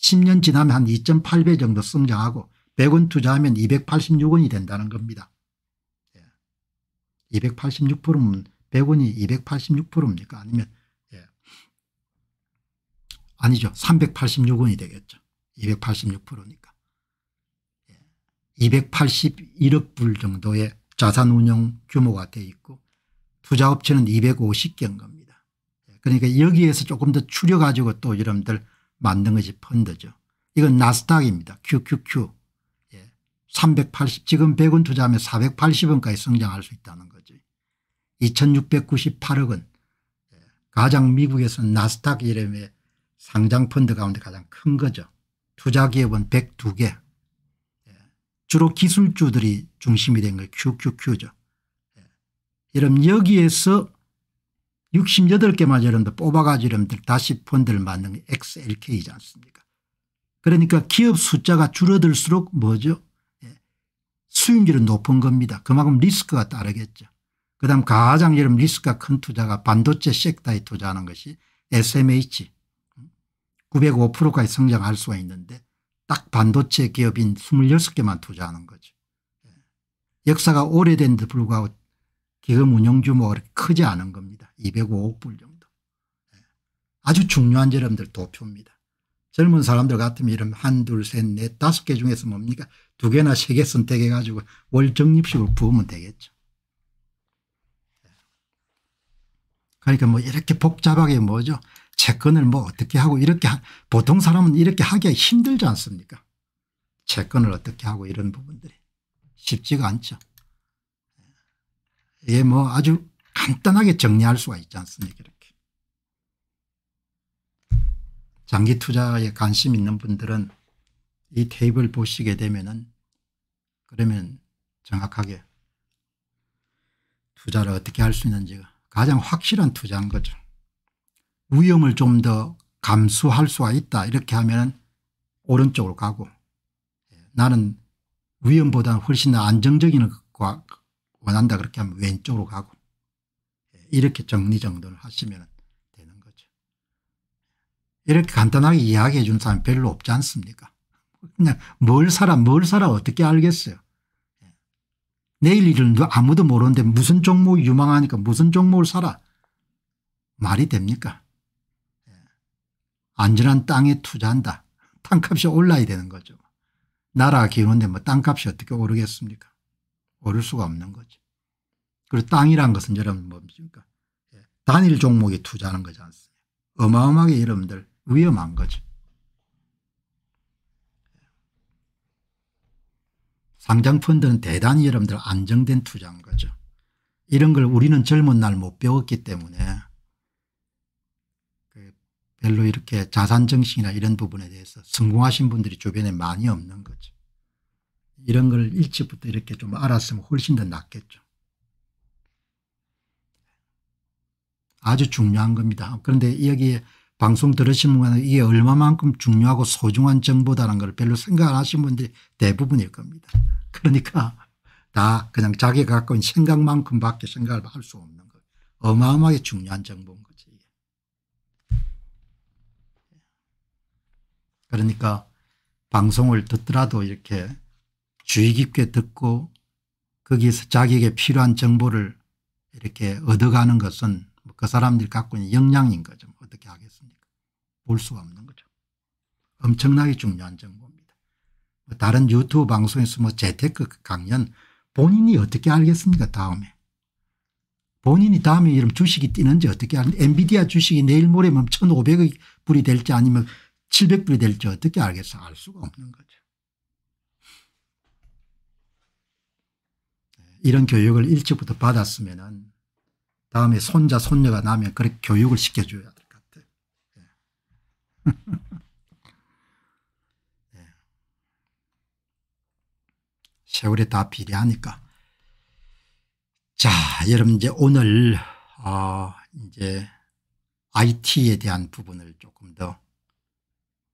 10년 지나면 한 2.8배 정도 성장하고 100원 투자하면 286원이 된다는 겁니다. 286%면 100원이 286%입니까? 아니면 예. 아니죠. 386원이 되겠죠. 286%니까. 예. 281억 불 정도의 자산운용 규모가 돼 있고 투자업체는 250개인 겁니다. 예. 그러니까 여기에서 조금 더 추려가지고 또 여러분들 만든 것이 펀드죠. 이건 나스닥입니다. QQQ. 380 지금 100원 투자하면 480원까지 성장할 수 있다는 거지. 2698억 원 가장 미국에서 나스닥 이름의 상장 펀드 가운데 가장 큰 거죠. 투자기업은 102개 예. 주로 기술주들이 중심이 된거 QQQ죠. 여러분 여기에서 68개만 여러분들 뽑아가지고 여러분들 다시 펀드를 만든 게 XLK이지 않습니까 그러니까 기업 숫자가 줄어들수록 뭐죠 수익률은 높은 겁니다. 그만큼 리스크가 따르겠죠. 그 다음 가장 여러분 리스크가 큰 투자가 반도체 섹터에 투자하는 것이 SMH 905%까지 성장할 수가 있는데 딱 반도체 기업인 26개만 투자하는 거죠. 예. 역사가 오래된 데 불구하고 기금 운용 규모가 크지 않은 겁니다. 205억 불 정도. 예. 아주 중요한 여러분들 도표입니다. 젊은 사람들 같으면 이런 한, 둘, 셋, 넷, 다섯 개 중에서 뭡니까? 두 개나 세 개 선택해 가지고 월정립식으로 부으면 되겠죠. 그러니까 뭐 이렇게 복잡하게 뭐죠 채권을 뭐 어떻게 하고 이렇게 하, 보통 사람은 이렇게 하기가 힘들지 않습니까 채권을 어떻게 하고 이런 부분들이 쉽지가 않죠. 이게 예, 뭐 아주 간단하게 정리할 수가 있지 않습니까 이렇게. 장기 투자에 관심 있는 분들은 이 테이블 보시게 되면은 그러면 정확하게 투자를 어떻게 할 수 있는지 가장 가 확실한 투자인 거죠. 위험을 좀 더 감수할 수가 있다 이렇게 하면 오른쪽으로 가고 나는 위험보다 훨씬 더 안정적인 것과 원한다 그렇게 하면 왼쪽으로 가고 이렇게 정리정돈을 하시면 되는 거죠. 이렇게 간단하게 이야기해 준사람 별로 없지 않습니까 그냥 네. 뭘 살아 뭘 살아 어떻게 알겠어요. 예. 내일 일은 아무도 모르는데 무슨 종목 유망하니까 무슨 종목을 사라. 말이 됩니까? 예. 안전한 땅에 투자한다. 땅값이 올라야 되는 거죠. 나라가 기우는데 뭐 땅값이 어떻게 오르겠습니까? 오를 수가 없는 거죠. 그리고 땅이란 것은 여러분 뭡니까? 예. 단일 종목에 투자하는 거지 않습니까? 어마어마하게 여러분들 위험한 거죠. 상장 펀드는 대단히 여러분들 안정된 투자인 거죠. 이런 걸 우리는 젊은 날 못 배웠기 때문에 그 별로 이렇게 자산정신이나 이런 부분에 대해서 성공하신 분들이 주변에 많이 없는 거죠. 이런 걸 일찍부터 이렇게 좀 알았으면 훨씬 더 낫겠죠. 아주 중요한 겁니다. 그런데 여기에 방송 들으시는 분은 이게 얼마만큼 중요하고 소중한 정보다라는 걸 별로 생각 안 하신 분들이 대부분일 겁니다. 그러니까 다 그냥 자기가 갖고 있는 생각만큼 밖에 생각을 할 수 없는 거 어마어마하게 중요한 정보인 거지. 그러니까 방송을 듣더라도 이렇게 주의 깊게 듣고 거기서 자기에게 필요한 정보를 이렇게 얻어가는 것은 그 사람들이 갖고 있는 역량인 거죠. 뭐 어떻게 하겠어요. 볼 수가 없는 거죠. 엄청나게 중요한 정보입니다. 뭐 다른 유튜브 방송에서 뭐 재테크 강연 본인이 어떻게 알겠습니까 다음에. 본인이 다음에 이런 주식이 뛰는지 어떻게 아는 엔비디아 주식이 내일 모레면 1 5 0 0 불이 될지 아니면 700불이 될지 어떻게 알겠어 알 수가 없는 거죠. 네, 이런 교육을 일찍부터 받았으면 다음에 손자 손녀가 나면 그렇게 교육을 시켜줘야 예. 세월이 다 비례하니까. 자, 여러분 이제 오늘 어, 이제 IT에 대한 부분을 조금 더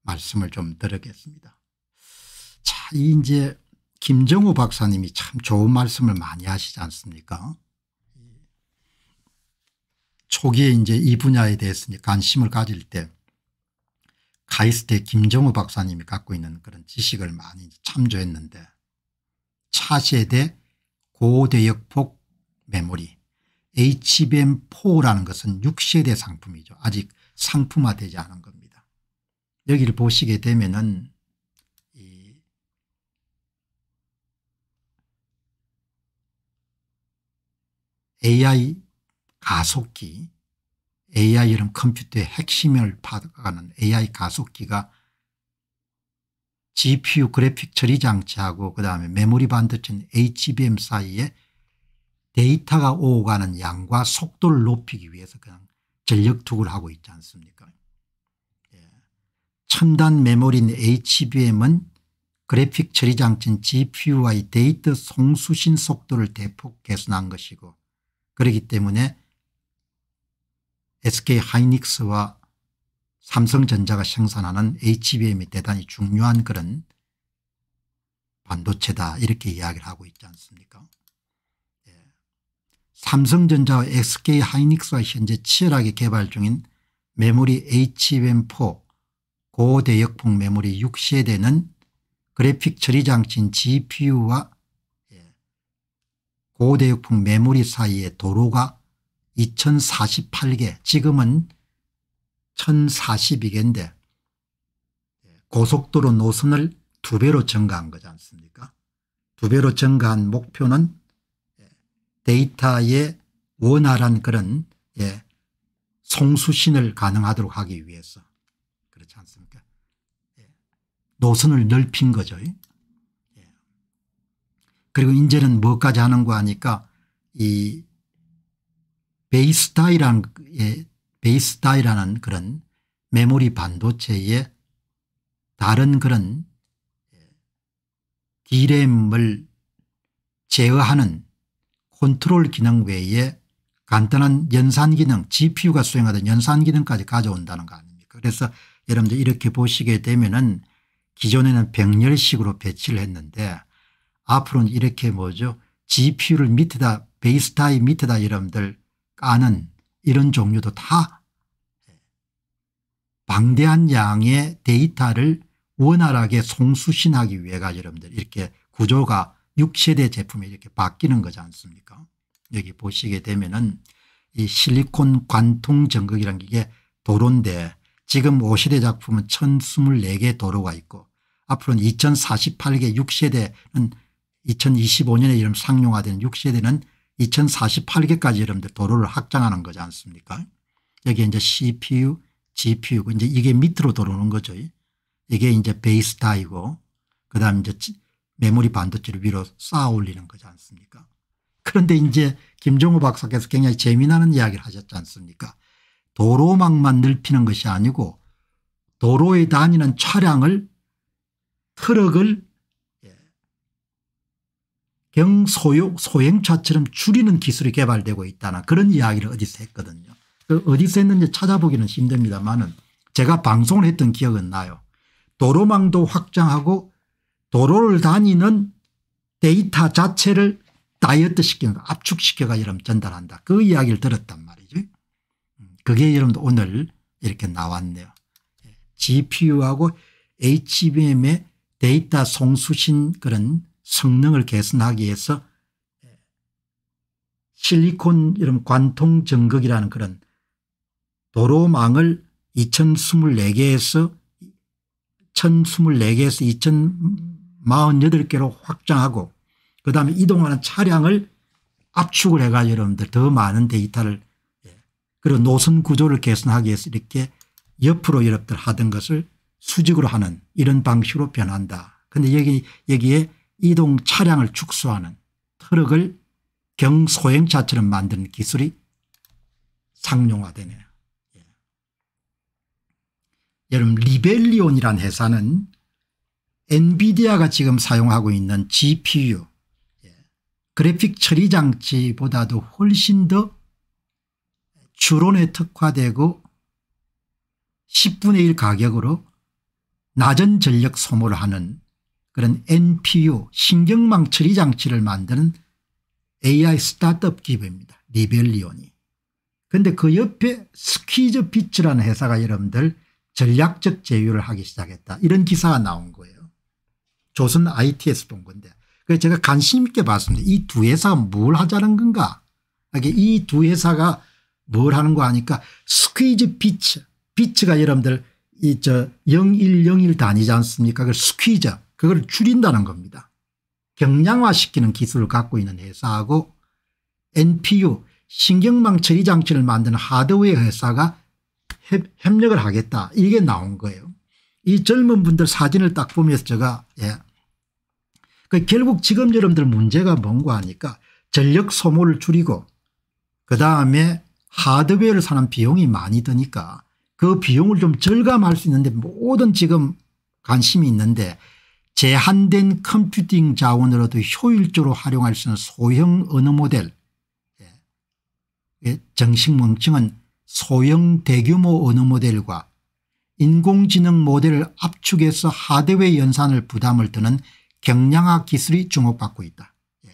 말씀을 좀 드리겠습니다. 자, 이제 김정우 박사님이 참 좋은 말씀을 많이 하시지 않습니까? 초기에 이제 이 분야에 대해서 관심을 가질 때 카이스트의 김정우 박사님이 갖고 있는 그런 지식을 많이 참조했는데 차세대 고대역폭 메모리 HBM4라는 것은 6세대 상품이죠. 아직 상품화되지 않은 겁니다. 여기를 보시게 되면은 AI 가속기 AI 이런 컴퓨터의 핵심을 받아가는 AI 가속기가 GPU 그래픽 처리 장치하고 그다음에 메모리 반도체인 HBM 사이에 데이터가 오고 가는 양과 속도를 높이기 위해서 그냥 전력 투구를 하고 있지 않습니까 예. 첨단 메모리인 HBM은 그래픽 처리 장치인 GPU와의 데이터 송수신 속도를 대폭 개선한 것이고 그렇기 때문에 SK 하이닉스와 삼성전자가 생산하는 HBM이 대단히 중요한 그런 반도체다 이렇게 이야기를 하고 있지 않습니까 예. 삼성전자와 SK 하이닉스가 현재 치열하게 개발 중인 메모리 HBM4 고대역폭 메모리 6세대는 그래픽 처리 장치인 GPU와 예, 고대역폭 메모리 사이의 도로가 2048개 지금은 1042개인데 고속도로 노선을 두 배로 증가한 거지 않습니까 두 배로 증가한 목표는 데이터의 원활한 그런 예, 송수신을 가능하도록 하기 위해서 그렇지 않습니까 예, 노선을 넓힌 거죠 예. 그리고 이제는 무까지 하는 거 하니까 이 베이스타이라는 예, 베이스타이라는 그런 메모리 반도체의 다른 그런 디램을 예, 제어하는 컨트롤 기능 외에 간단한 연산 기능 gpu가 수행하던 연산 기능까지 가져온다는 거 아닙니까 그래서 여러분들 이렇게 보시게 되면 은 기존에는 병렬식으로 배치를 했는데 앞으로는 이렇게 뭐죠 gpu를 밑에다 베이스 타입 밑에다 여러분들 까는 이런 종류도 다 예, 방대한 양의 데이터를 원활하게 송수신하기 위해가 여러분들 이렇게 구조가 6세대 제품이 이렇게 바뀌는 거지 않습니까 여기 보시게 되면은 이 실리콘 관통 전극이라는 게 도로인데 지금 5세대 작품은 1024개 도로가 있고 앞으로는 2048개 6세대는 2025년에 이름 상용화되는 6세대는 2048개까지 여러분들 도로를 확장하는 거지 않습니까? 여기 이제 CPU, GPU, 이제 이게 밑으로 들어오는 거죠. 이게 이제 베이스 다이고, 그 다음 이제 메모리 반도체를 위로 쌓아 올리는 거지 않습니까? 그런데 이제 김정우 박사께서 굉장히 재미나는 이야기를 하셨지 않습니까? 도로망만 넓히는 것이 아니고 도로에 다니는 차량을 트럭을 경소요 소행차처럼 줄이는 기술이 개발되고 있다나 그런 이야기를 어디서 했거든요. 그 어디서 했는지 찾아보기는 힘듭니다만은 제가 방송을 했던 기억은 나요. 도로망도 확장하고 도로를 다니는 데이터 자체를 다이어트 시키는 거 압축시켜가 여러분 전달한다. 그 이야기를 들었단 말이죠. 음, 그게 여러분 오늘 이렇게 나왔네요. GPU하고 예, HBM의 데이터 송수신 그런 성능을 개선하기 위해서 실리콘 이런 관통 전극이라는 그런 도로망을 2024개에서 1024개에서 2048개로 확장하고 그다음에 이동하는 차량을 압축을 해가 여러분들 더 많은 데이터를 예, 그런 노선 구조를 개선하기 위해서 이렇게 옆으로 여러분들 하던 것을 수직으로 하는 이런 방식으로 변한다. 그런데 여기 여기에 이동 차량을 축소하는 트럭을 경소행차처럼 만드는 기술이 상용화되네요. 예. 여러분 리벨리온이란 회사는 엔비디아가 지금 사용하고 있는 GPU 예. 그래픽 처리 장치보다도 훨씬 더 추론에 특화되고 10분의 1 가격으로 낮은 전력 소모를 하는 그런 NPU 신경망 처리 장치를 만드는 AI 스타트업 기업입니다. 리벨리온이. 그런데 그 옆에 스퀴즈 피츠라는 회사가 여러분들 전략적 제휴를 하기 시작했다. 이런 기사가 나온 거예요. 조선 i t s 본 건데. 그래서 제가 관심 있게 봤습니다. 이 두 회사가 뭘 하자는 건가. 그러니까 이두 회사가 뭘 하는 거아니까 스퀴즈 피츠. 피츠가 여러분들 이 저 0101 단위지 않습니까? 그 스퀴즈. 그걸 줄인다는 겁니다. 경량화시키는 기술을 갖고 있는 회사하고 NPU 신경망 처리 장치를 만드는 하드웨어 회사가 협력을 하겠다 이게 나온 거예요. 이 젊은 분들 사진을 딱 보면서 제가 예. 그 결국 지금 여러분들 문제가 뭔가 하니까 전력 소모를 줄이고 그다음에 하드웨어를 사는 비용이 많이 드니까 그 비용을 좀 절감할 수 있는데 모든 지금 관심이 있는데 제한된 컴퓨팅 자원으로도 효율적으로 활용할 수 있는 소형 언어 모델 예. 예, 정식 명칭은 소형 대규모 언어 모델과 인공지능 모델을 압축해서 하드웨어 연산을 부담을 드는 경량화 기술이 주목받고 있다. 예.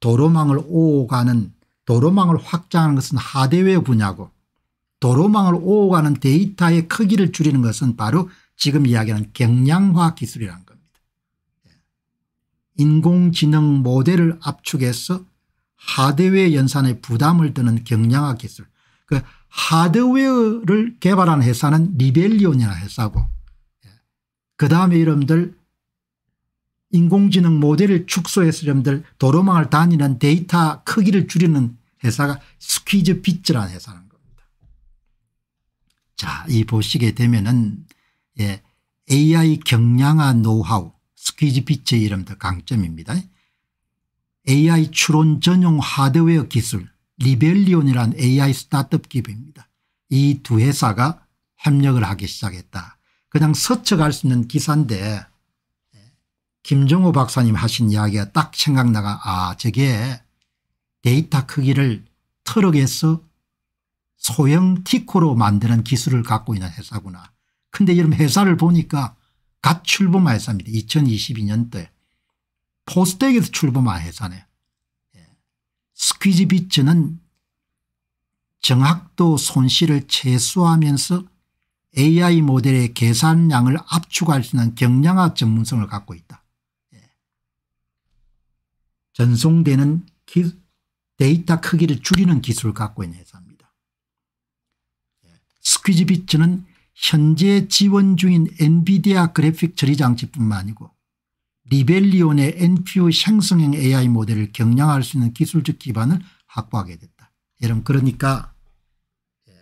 도로망을 오가는 도로망을 확장하는 것은 하드웨어 분야고 도로망을 오가는 데이터의 크기를 줄이는 것은 바로 지금 이야기하는 경량화 기술이란 인공지능 모델을 압축해서 하드웨어 연산에 부담을 드는 경량화 기술 그 하드웨어를 개발한 회사는 리벨리온이라 회사고 예. 그 다음에 여러분들 인공지능 모델을 축소해서 여러분들 도로망을 다니는 데이터 크기를 줄이는 회사가 스퀴즈 비츠라는 회사는 겁니다. 자, 이 보시게 되면은 예, AI 경량화 노하우 스퀴즈빛의 이름도 강점입니다. AI 추론 전용 하드웨어 기술 리벨리온이란 AI 스타트업 기업입니다. 이 두 회사가 협력을 하기 시작했다. 그냥 서쳐갈 수 있는 기사인데 예, 김정호 박사님 하신 이야기가 딱 생각나가 아 저게 데이터 크기를 트럭에서 소형 티코로 만드는 기술을 갖고 있는 회사구나. 근데 이런 회사를 보니까 갓 출범한 회사입니다. 2022년도에. 포스텍에서 출범한 회사네요. 예. 스퀴지 비츠는 정확도 손실을 최소화하면서 AI 모델의 계산량을 압축할 수 있는 경량화 전문성을 갖고 있다. 예. 전송되는 데이터 크기를 줄이는 기술을 갖고 있는 회사입니다. 예. 스퀴즈비츠는 현재 지원 중인 엔비디아 그래픽 처리 장치뿐만 아니고 리벨리온의 NPU 생성형 AI 모델을 경량할 수 있는 기술적 기반을 확보하게 됐다. 여러분 그러니까 예,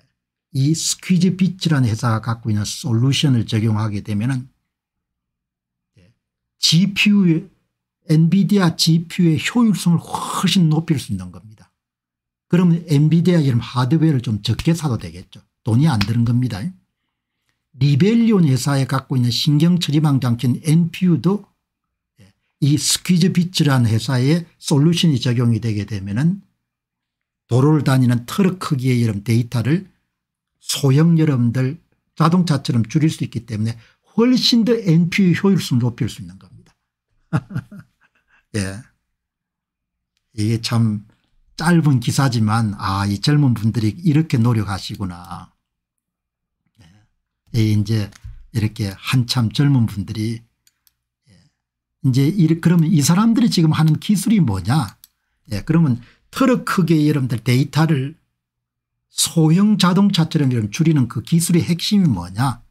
이 스퀴즈 빛이라는 회사가 갖고 있는 솔루션을 적용하게 되면 은 GPU, 예, 엔비디아 GPU의 효율성을 훨씬 높일 수 있는 겁니다. 그러면 엔비디아 이런 하드웨어를 좀 적게 사도 되겠죠. 돈이 안 드는 겁니다. 리벨리온 회사에 갖고 있는 신경처리망 장치인 NPU도 예, 이 스퀴즈비츠라는 회사에 솔루션이 적용이 되게 되면 은 도로를 다니는 트럭 크기의 여름 데이터를 소형 여름들 자동차처럼 줄일 수 있기 때문에 훨씬 더 NPU 효율성을 높일 수 있는 겁니다. 예. 이게 참 짧은 기사지만 아이 젊은 분들이 이렇게 노력하시구나. 예, 이제 이렇게 한참 젊은 분들이 예, 이제 그러면 이 사람들이 지금 하는 기술이 뭐냐 예, 그러면 털어 크게 여러분들 데이터를 소형 자동차처럼 줄이는 그 기술의 핵심이 뭐냐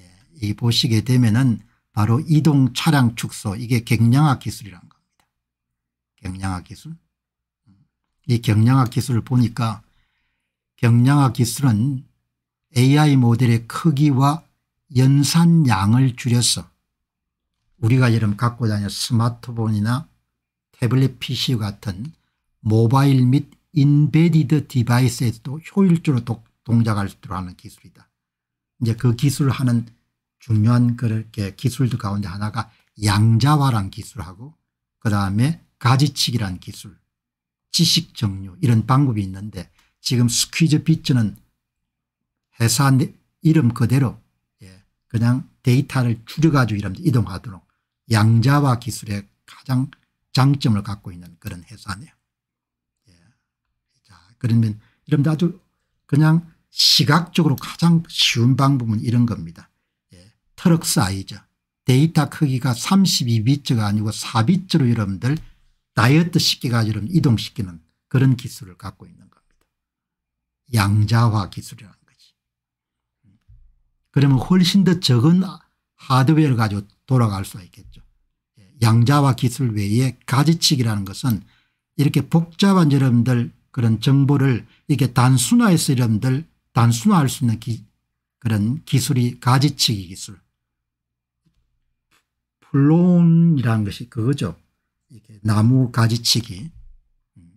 예, 이 보시게 되면은 바로 이동 차량 축소 이게 경량화 기술이란 겁니다. 경량화 기술 이 경량화 기술을 보니까 경량화 기술은 AI 모델의 크기와 연산량을 줄여서 우리가 여름 갖고 다니는 스마트폰이나 태블릿 PC 같은 모바일 및 인베디드 디바이스에서도 효율적으로 동작할 수 있도록 하는 기술이다. 이제 그 기술을 하는 중요한 그렇게 기술들 가운데 하나가 양자화란 기술하고 그 다음에 가지치기란 기술, 지식 정유 이런 방법이 있는데 지금 스퀴즈 비트는 회사 이름 그대로 예, 그냥 데이터를 줄여가지고 이러 이동하도록 양자화 기술의 가장 장점을 갖고 있는 그런 회사네요. 예. 자, 그러면 이런 아주 그냥 시각적으로 가장 쉬운 방법은 이런 겁니다. 예. 트럭 사이즈. 데이터 크기가 32비트가 아니고 4비트로 여러분들 다이어트 시켜가지고 이동시키는 그런 기술을 갖고 있는 겁니다. 양자화 기술이라는. 그러면 훨씬 더 적은 하드웨어를 가지고 돌아갈 수가 있겠죠. 예, 양자와 기술 외에 가지치기라는 것은 이렇게 복잡한 여러분들 그런 정보를 이렇게 단순화해서 여러분들 단순화할 수 있는 기, 그런 기술이 가지치기 기술. 플론이라는 것이 그거죠. 이렇게 나무 가지치기. 음,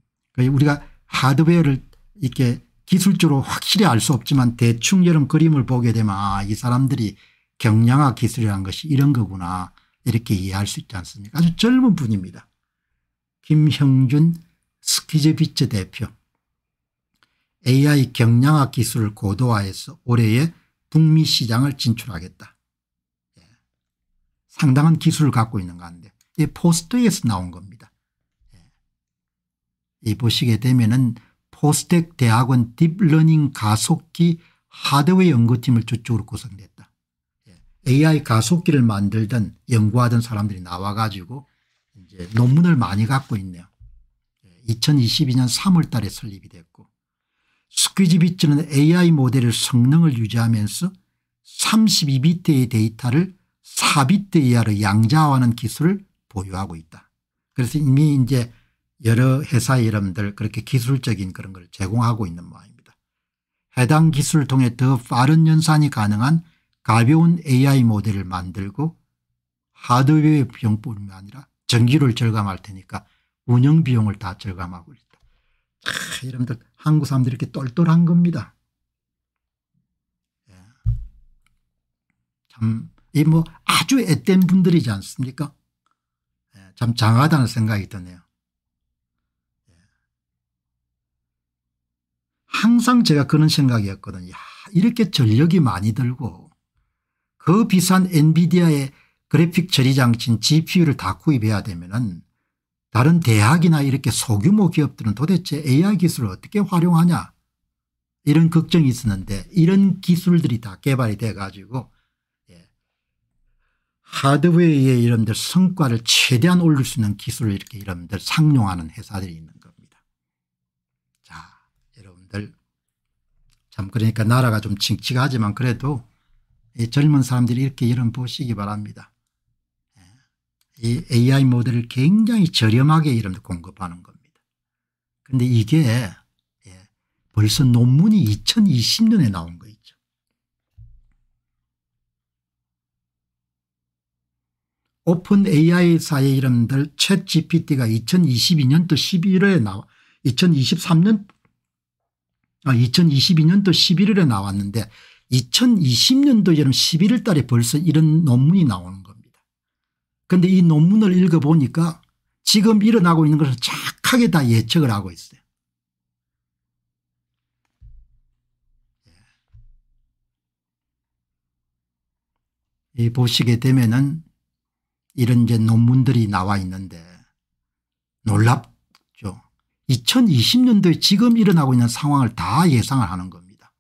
우리가 하드웨어를 이렇게 기술적으로 확실히 알 수 없지만 대충 이런 그림을 보게 되면 아, 이 사람들이 경량화 기술이라는 것이 이런 거구나 이렇게 이해할 수 있지 않습니까 아주 젊은 분입니다. 김형준 스키제비츠 대표 AI 경량화 기술을 고도화해서 올해에 북미 시장을 진출하겠다. 예. 상당한 기술을 갖고 있는 건데 이 포스트에서 나온 겁니다. 예. 이 보시게 되면은 호스텍 대학원 딥러닝 가속기 하드웨어 연구팀을 주축으로 구성됐다. 예, AI 가속기를 만들던 연구하던 사람들이 나와 가지고 이제 논문을 많이 갖고 있네요. 2022년 예, 3월 달에 설립이 됐고 스퀴즈비츠는 AI 모델의 성능을 유지하면서 32비트의 데이터를 4비트 이하로 양자화하는 기술을 보유하고 있다. 그래서 이미 이제 여러 회사 이름들 그렇게 기술적인 그런 걸 제공하고 있는 모양입니다. 해당 기술을 통해 더 빠른 연산이 가능한 가벼운 AI 모델을 만들고 하드웨어 비용뿐만 아니라 전기료를 절감할 테니까 운영 비용을 다 절감하고 있다. 아, 여러분들 한국 사람들이 이렇게 똘똘한 겁니다. 예. 참이 뭐 아주 앳된 분들이지 않습니까? 예, 참 장하다는 생각이 드네요. 항상 제가 그런 생각이었거든요. 야, 이렇게 전력이 많이 들고 그 비싼 엔비디아의 그래픽 처리 장치인 GPU를 다 구입해야 되면은 다른 대학이나 이렇게 소규모 기업들은 도대체 AI 기술을 어떻게 활용하냐 이런 걱정이 있었는데 이런 기술들이 다 개발이 돼 가지고 예. 하드웨어의 이런 성과를 최대한 올릴 수 있는 기술을 이렇게 이런 상용하는 회사들이 있는 참 그러니까 나라가 좀 칙칙하지만 그래도 이 젊은 사람들이 이렇게 이런 보시기 바랍니다. 예. 이 AI 모델을 굉장히 저렴하게 이런 공급하는 겁니다. 근데 이게 예, 벌써 논문이 2020년에 나온 거 있죠. 오픈 AI사의 이름들 챗 GPT가 2022년도 11월에 나와 2023년 2022년도 아, 11월에 나왔는데 2020년도 여름 11월 달에 벌써 이런 논문이 나오는 겁니다. 그런데 이 논문을 읽어보니까 지금 일어나고 있는 것을 착하게 다 예측을 하고 있어요. 예. 이 보시게 되면은 이런 이제 논문들이 나와 있는데 놀랍 2020년도에 지금 일어나고 있는 상황을 다 예상을 하는 겁니다.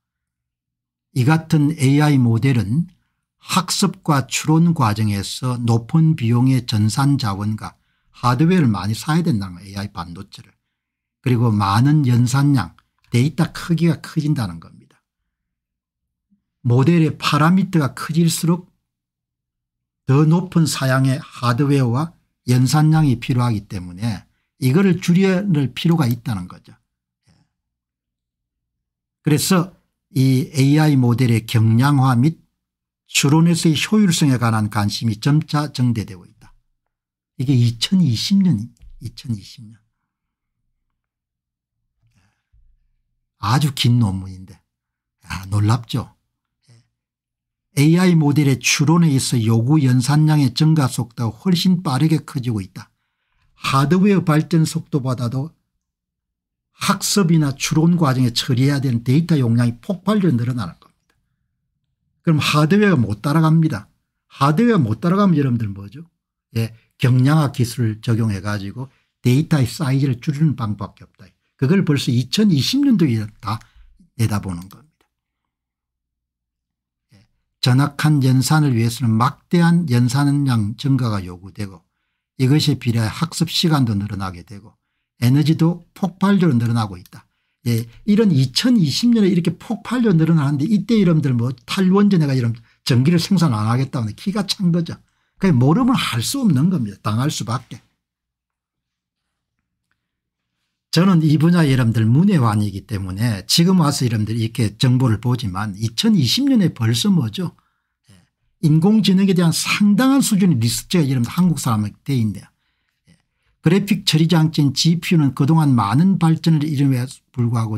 이 같은 AI 모델은 학습과 추론 과정에서 높은 비용의 전산 자원과 하드웨어를 많이 사야 된다는 AI 반도체를. 그리고 많은 연산량 데이터 크기가 커진다는 겁니다. 모델의 파라미터가 커질수록 더 높은 사양의 하드웨어와 연산량이 필요하기 때문에 이거를 줄여낼 필요가 있다는 거죠. 그래서 이 AI 모델의 경량화 및 추론에서의 효율성에 관한 관심이 점차 증대되고 있다. 이게 2020년, 2020년. 아주 긴 논문인데 아, 놀랍죠. AI 모델의 추론에 있어 요구 연산량의 증가 속도가 훨씬 빠르게 커지고 있다. 하드웨어 발전 속도보다도 학습이나 추론 과정에 처리해야 되는 데이터 용량이 폭발적으로 늘어나는 겁니다. 그럼 하드웨어가 못 따라갑니다. 하드웨어가 못 따라가면 여러분들 뭐죠? 예, 경량화 기술을 적용해 가지고 데이터의 사이즈를 줄이는 방법밖에 없다. 그걸 벌써 2020년도에 다 내다보는 겁니다. 예, 전악한 연산을 위해서는 막대한 연산량 증가가 요구되고 이것에 비례 학습 시간도 늘어나게 되고 에너지도 폭발적으로 늘어나고 있다. 예, 이런 2020년에 이렇게 폭발적으로 늘어나는데 이때 이름들 뭐 탈원전에가 이런 전기를 생산 안 하겠다는 기가 찬 거죠. 그 모르면 할수 없는 겁니다. 당할 수밖에. 저는 이 분야 여러분들 문외환이기 때문에 지금 와서 여러분들 이렇게 정보를 보지만 2020년에 벌써 뭐죠 인공지능에 대한 상당한 수준의 리스트가 이름 한국 사람한테 돼 있네요. 그래픽 처리 장치인 GPU는 그동안 많은 발전을 이름에 불구하고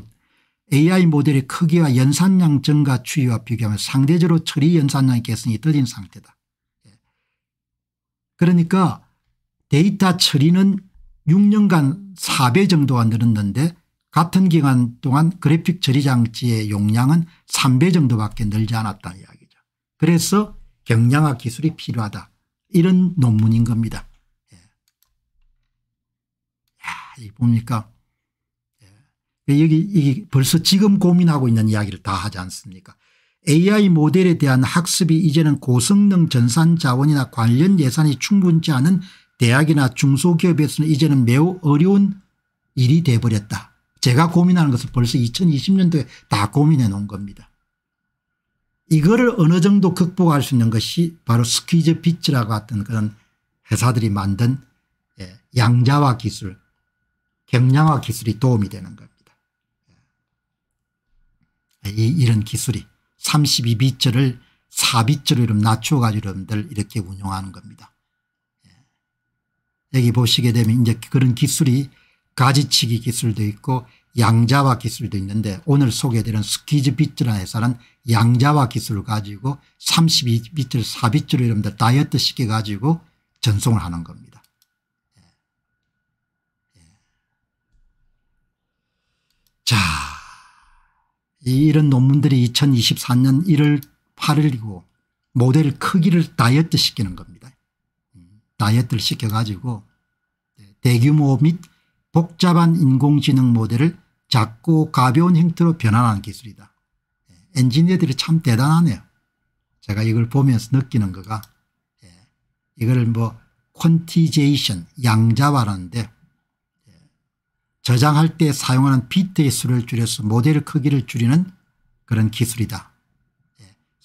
AI 모델의 크기와 연산량 증가 추이와 비교하면 상대적으로 처리 연산량 개선이 떨어 상태다. 그러니까 데이터 처리는 6년간 4배 정도가 늘었는데 같은 기간 동안 그래픽 처리 장치의 용량은 3배 정도밖에 늘지 않았다는 이야기죠. 그래서 경량학 기술이 필요하다. 이런 논문인 겁니다. 예. 야, 이 뭡니까? 예. 그 여기 이게 벌써 지금 고민하고 있는 이야기를 다 하지 않습니까? AI 모델에 대한 학습이 이제는 고성능 전산 자원이나 관련 예산이 충분치 않은 대학이나 중소기업에서는 이제는 매우 어려운 일이 돼버렸다. 제가 고민하는 것은 벌써 2020년도에 다 고민해 놓은 겁니다. 이거를 어느 정도 극복할 수 있는 것이 바로 스퀴즈 비치라고 했던 그런 회사들이 만든 예, 양자화 기술 경량화 기술이 도움이 되는 겁니다. 예. 이, 이런 기술이 32비트를 4비트로 낮추어 가지고 여러분들 이렇게 운용하는 겁니다. 예. 여기 보시게 되면 이제 그런 기술이 가지치기 기술도 있고 양자화 기술도 있는데 오늘 소개해드린 스키즈 빗질이라는 회사는 양자화 기술을 가지고 32비트, 4비트로 여러분들 다이어트 시켜가지고 전송을 하는 겁니다. 예. 자 이런 논문들이 2024년 1월 8일이고 모델 크기를 다이어트 시키는 겁니다. 다이어트를 시켜가지고 네, 대규모 및 복잡한 인공지능 모델을 작고 가벼운 형태로 변환하는 기술이다. 예, 엔지니어들이 참 대단하네요. 제가 이걸 보면서 느끼는 거가 예, 이걸 뭐 퀀티제이션 양자화라는데 예, 저장할 때 사용하는 비트의 수를 줄여서 모델 크기를 줄이는 그런 기술이다.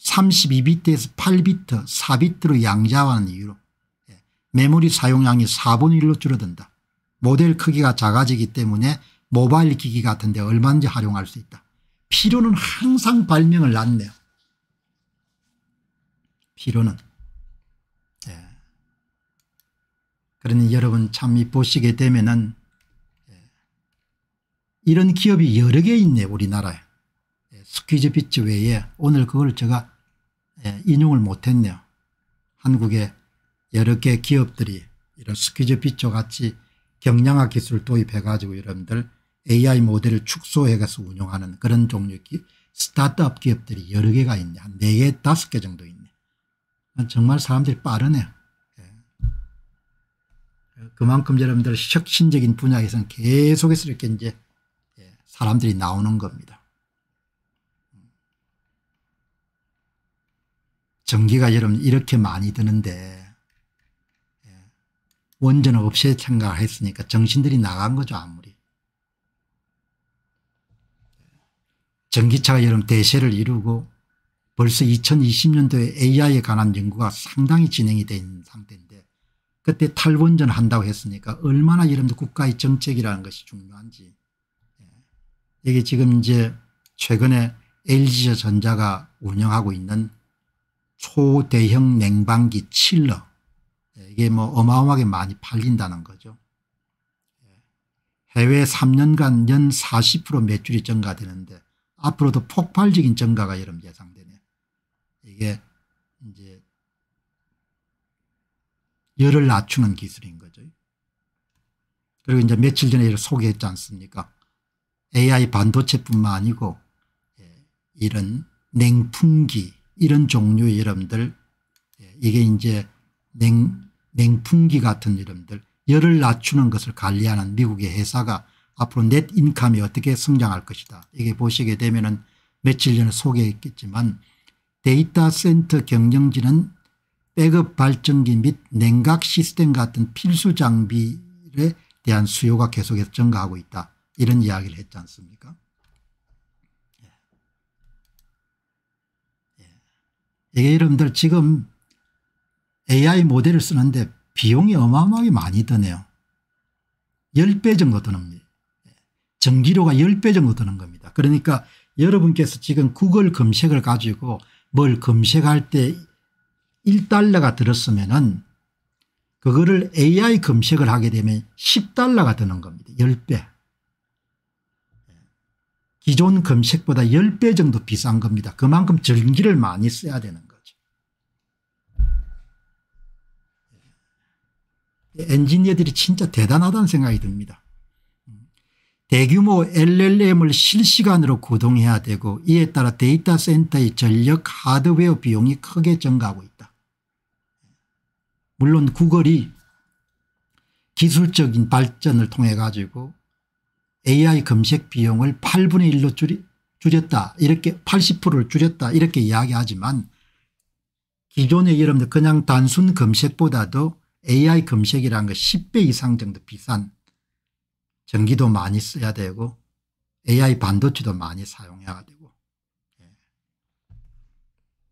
32비트에서 8비트 4비트로 양자화하는 이유로 메모리 사용량이 4분의 1로 줄어든다. 모델 크기가 작아지기 때문에 모바일 기기 같은데 얼마든지 활용할 수 있다. 필요는 항상 발명을 낳네요. 필요는. 예. 그러니 여러분 참이 보시게 되면은 예. 이런 기업이 여러 개 있네 우리나라에. 예, 스퀴즈비츠 외에 오늘 그걸 제가 예, 인용을 못했네요. 한국의 여러 개 기업들이 이런 스퀴즈비와 같이 경량화 기술 을 도입해 가지고 여러분들 AI 모델을 축소해서운영하는 그런 종류의 스타트업 기업들이 여러 개가 있네. 한 4개, 5개 정도 있네. 아, 정말 사람들이 빠르네. 예. 그만큼 여러분들 혁신적인 분야에서는 계속해서 이렇게 이제 예, 사람들이 나오는 겁니다. 전기가 여러분 이렇게 많이 드는데 예, 원전 업체에 참가했으니까 정신들이 나간 거죠 아무리. 전기차가 여름 대세를 이루고 벌써 2020년도에 AI에 관한 연구가 상당히 진행이 된 상태인데 그때 탈원전 한다고 했으니까 얼마나 이름도 국가의 정책이라는 것이 중요한지 예. 이게 지금 이제 최근에 LG전자가 운영하고 있는 초대형 냉방기 칠러 예, 이게 뭐 어마어마하게 많이 팔린다는 거죠. 예. 해외 3년간 연 40% 매출이 증가되는데 앞으로도 폭발적인 증가가 여러분 예상되네요. 이게 이제 열을 낮추는 기술인 거죠. 그리고 이제 며칠 전에 소개했지 않습니까? AI 반도체뿐만 아니고 예, 이런 냉풍기 이런 종류의 이름들 예, 이게 이제 냉, 냉풍기 같은 이름들 열을 낮추는 것을 관리하는 미국의 회사가 앞으로 넷 인컴이 어떻게 성장할 것이다. 이게 보시게 되면 며칠 전에 소개했겠지만 데이터 센터 경영진은 백업 발전기 및 냉각 시스템 같은 필수 장비에 대한 수요가 계속해서 증가하고 있다. 이런 이야기를 했지 않습니까 예. 예. 이게 여러분들 지금 AI 모델을 쓰는데 비용이 어마어마하게 많이 드네요. 10배 정도 드는 전기료가 10배 정도 드는 겁니다. 그러니까 여러분께서 지금 구글 검색을 가지고 뭘 검색할 때 1달러가 들었으면 은 그거를 AI 검색을 하게 되면 10달러가 드는 겁니다. 10배. 기존 검색보다 10배 정도 비싼 겁니다. 그만큼 전기를 많이 써야 되는 거죠. 엔지니어들이 진짜 대단하다는 생각이 듭니다. 대규모 LLM을 실시간으로 구동해야 되고 이에 따라 데이터 센터의 전력 하드웨어 비용이 크게 증가하고 있다. 물론 구글이 기술적인 발전을 통해 가지고 AI 검색 비용을 8분의 1로 줄이, 줄였다 이렇게 80%를 줄였다 이렇게 이야기하지만 기존의 여러분들 그냥 단순 검색보다도 AI 검색이라는 거 10배 이상 정도 비싼 전기도 많이 써야 되고 AI 반도체도 많이 사용해야 되고 예.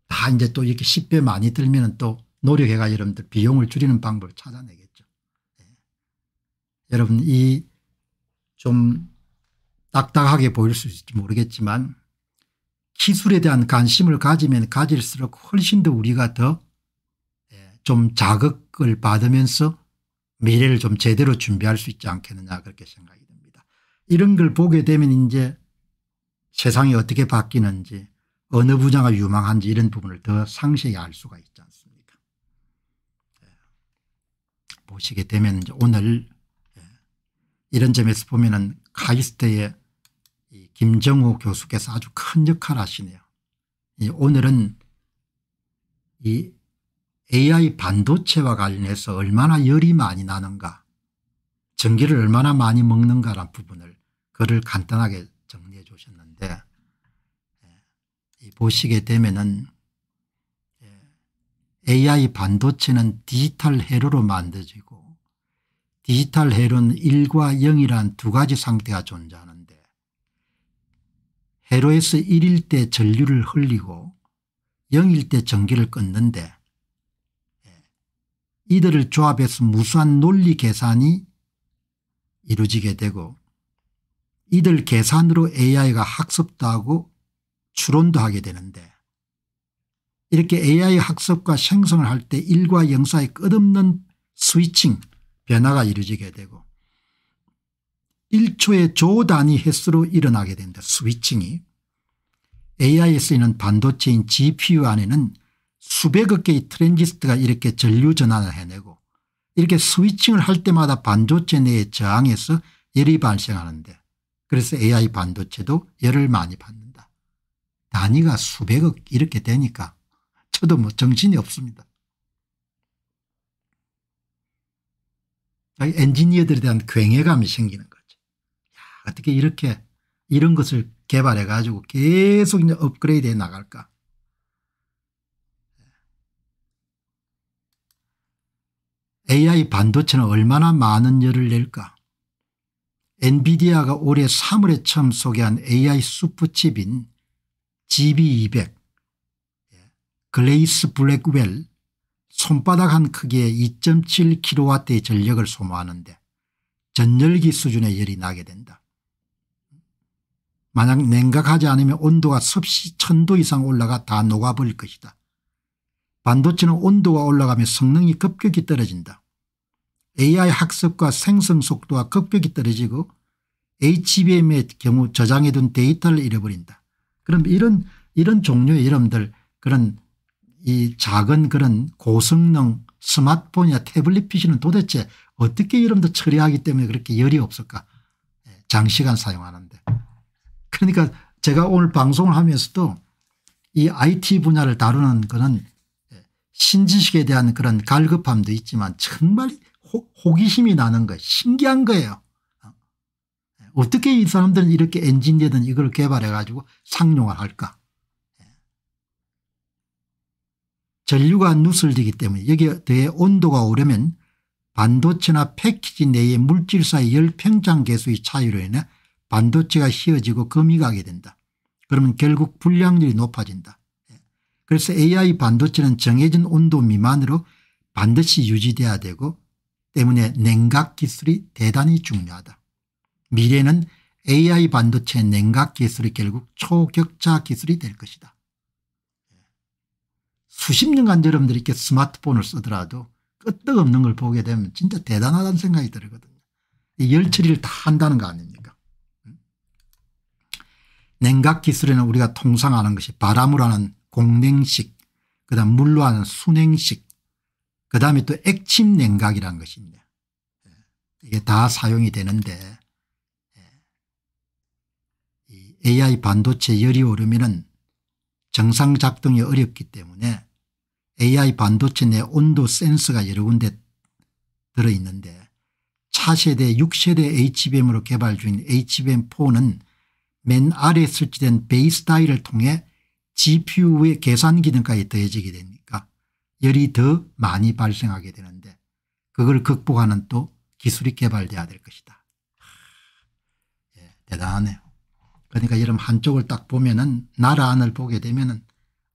다 이제 또 이렇게 10배 많이 들면 또 노력해가 여러분들 비용을 줄이는 방법을 찾아내겠죠. 예. 여러분 이 좀 딱딱하게 보일 수 있을지 모르겠지만 기술에 대한 관심을 가지면 가질수록 훨씬 더 우리가 더좀 예, 자극을 받으면서 미래를 좀 제대로 준비할 수 있지 않겠느냐 그렇게 생각이 듭니다. 이런 걸 보게 되면 이제 세상이 어떻게 바뀌는지 어느 분야가 유망한지 이런 부분을 더 상세히 알 수가 있지 않습니까 예. 보시게 되면 오늘 예. 이런 점에서 보면 은 카이스트의 김정호 교수께서 아주 큰 역할을 하시네요. 오늘은 이 AI 반도체와 관련해서 얼마나 열이 많이 나는가 전기를 얼마나 많이 먹는가라는 부분을 그를 간단하게 정리해 주셨는데 예, 보시게 되면은 AI 예, 반도체는 디지털 회로로 만들어지고 디지털 회로는 1과 0이란 두 가지 상태가 존재하는데 회로에서 1일 때 전류를 흘리고 0일 때 전기를 끊는데 이들을 조합해서 무수한 논리 계산이 이루어지게 되고 이들 계산으로 AI가 학습도 하고 추론도 하게 되는데 이렇게 AI 학습과 생성을 할 때 일과 영사의 끝없는 스위칭 변화가 이루어지게 되고 1초의 조 단위 횟수로 일어나게 된다 스위칭이 AI에 쓰이는 반도체인 GPU 안에는 수백억 개의 트랜지스트가 이렇게 전류 전환을 해내고 이렇게 스위칭을 할 때마다 반도체 내에저항해서 열이 발생하는데 그래서 AI 반도체도 열을 많이 받는다. 단위가 수백억 이렇게 되니까 저도 뭐 정신이 없습니다. 엔지니어들에 대한 괭해감이 생기는 거죠. 야, 어떻게 이렇게 이런 것을 개발해 가지고 계속 업그레이드해 나갈까. AI 반도체는 얼마나 많은 열을 낼까 엔비디아가 올해 3월에 처음 소개한 AI 수프칩인 GB200 글레이스 블랙웰 손바닥 한 크기의 2.7kW의 전력을 소모하는데 전열기 수준의 열이 나게 된다. 만약 냉각하지 않으면 온도가 섭씨 1000도 이상 올라가 다 녹아버릴 것이다. 반도체는 온도가 올라가며 성능이 급격히 떨어진다. AI 학습과 생성 속도가 급격히 떨어지고 HBM의 경우 저장해둔 데이터를 잃어버린다. 그럼 이런 이런 종류의 이름들 그런 이 작은 그런 고성능 스마트폰이나 태블릿 PC는 도대체 어떻게 이름도 처리하기 때문에 그렇게 열이 없을까 예, 장시간 사용하는데 그러니까 제가 오늘 방송을 하면서도 이 IT 분야를 다루는 것은 신지식에 대한 그런 갈급함도 있지만 정말 호, 호기심이 나는 거 신기한 거예요. 어떻게 이 사람들은 이렇게 엔진이어든 이걸 개발해 가지고 상용을 할까 전류가 누설되기 때문에 여기에 더해 온도가 오르면 반도체나 패키지 내의 물질 사이 열평장 개수의 차이로 인해 반도체가 휘어지고 금이 가게 된다. 그러면 결국 불량률이 높아진다. 그래서 AI 반도체는 정해진 온도 미만으로 반드시 유지돼야 되고 때문에 냉각 기술이 대단히 중요하다. 미래는 AI 반도체 냉각 기술이 결국 초격자 기술이 될 것이다. 수십 년간 여러분들이 이렇게 스마트폰을 쓰더라도 끄떡없는 걸 보게 되면 진짜 대단하다는 생각이 들거든요. 열처리를 다 한다는 거 아닙니까? 냉각 기술에는 우리가 통상 아는 것이 바람으로 하는 공냉식 그 다음 물로 하는 순행식 그 다음에 또 액침 냉각이라는 것입니다. 예. 이게 다 사용이 되는데 AI 예. 반도체 열이 오르면 정상 작동이 어렵기 때문에 AI 반도체 내 온도 센서가 여러 군데 들어있는데 차세대 6세대 HBM으로 개발 중인 HBM4는 맨 아래 설치된 베이스 다이를 통해 GPU의 계산 기능까지 더해지게 되니까 열이 더 많이 발생하게 되는데 그걸 극복하는 또 기술이 개발돼야 될 것이다. 예, 대단하네요. 그러니까 여러분 한쪽을 딱 보면은 나라 안을 보게 되면은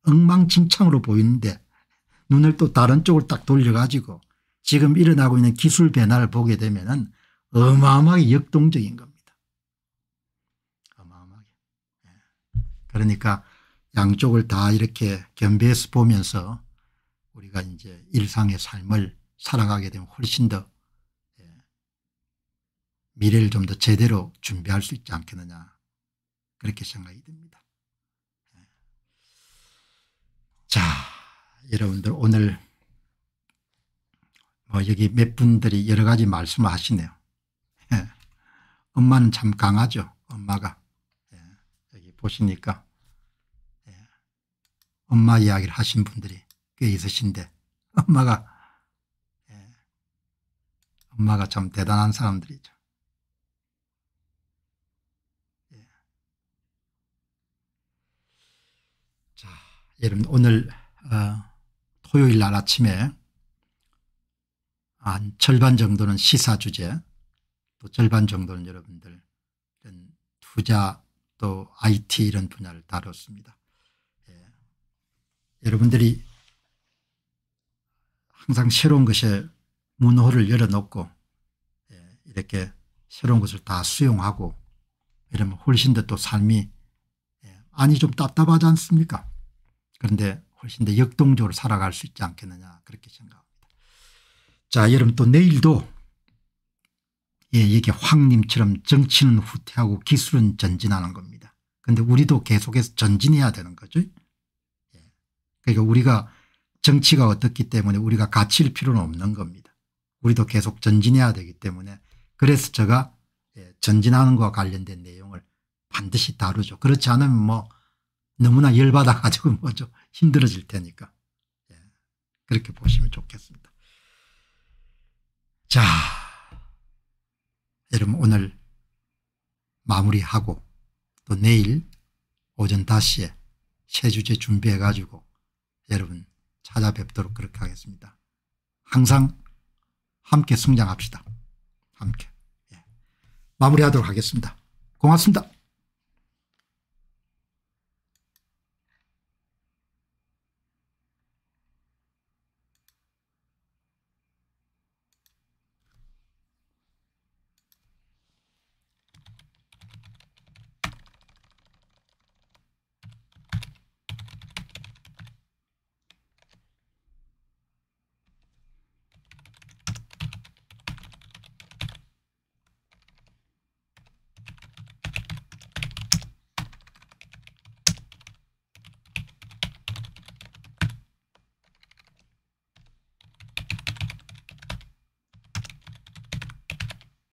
엉망진창으로 보이는데 눈을 또 다른 쪽을 딱 돌려가지고 지금 일어나고 있는 기술 변화를 보게 되면은 어마어마하게 역동적인 겁니다. 어마어마하게. 예. 그러니까 양쪽을 다 이렇게 겸비해서 보면서 우리가 이제 일상의 삶을 살아가게 되면 훨씬 더 예, 미래를 좀 더 제대로 준비할 수 있지 않겠느냐 그렇게 생각이 듭니다. 예. 자 여러분들 오늘 뭐 여기 몇 분들이 여러 가지 말씀을 하시네요. 예. 엄마는 참 강하죠. 엄마가. 여기 보시니까 엄마 이야기를 하신 분들이 꽤 있으신데 엄마가 예, 엄마가 참 대단한 사람들이죠. 예. 자, 여러분 오늘 어, 토요일 날 아침에 한 절반 정도는 시사 주제 또 절반 정도는 여러분들 투자 또 IT 이런 분야를 다뤘습니다. 여러분들이 항상 새로운 것에 문호를 열어놓고 예, 이렇게 새로운 것을 다 수용하고 이러면 훨씬 더 또 삶이 아니 예, 좀 답답하지 않습니까 그런데 훨씬 더 역동적으로 살아갈 수 있지 않겠느냐 그렇게 생각합니다. 자 여러분 또 내일도 예, 이게 황님처럼 정치는 후퇴하고 기술은 전진하는 겁니다. 그런데 우리도 계속해서 전진해야 되는 거죠. 그러니까 우리가 정치가 어떻기 때문에 우리가 갇힐 필요는 없는 겁니다. 우리도 계속 전진해야 되기 때문에 그래서 제가 예, 전진하는 것과 관련된 내용을 반드시 다루죠. 그렇지 않으면 뭐 너무나 열받아 가지고 뭐죠 힘들어질 테니까 예. 그렇게 보시면 좋겠습니다. 자 여러분 오늘 마무리하고 또 내일 오전 5시에 새 주제 준비해 가지고 여러분 찾아뵙도록 그렇게 하겠습니다. 항상 함께 성장합시다. 함께. 예. 마무리하도록 하겠습니다. 고맙습니다.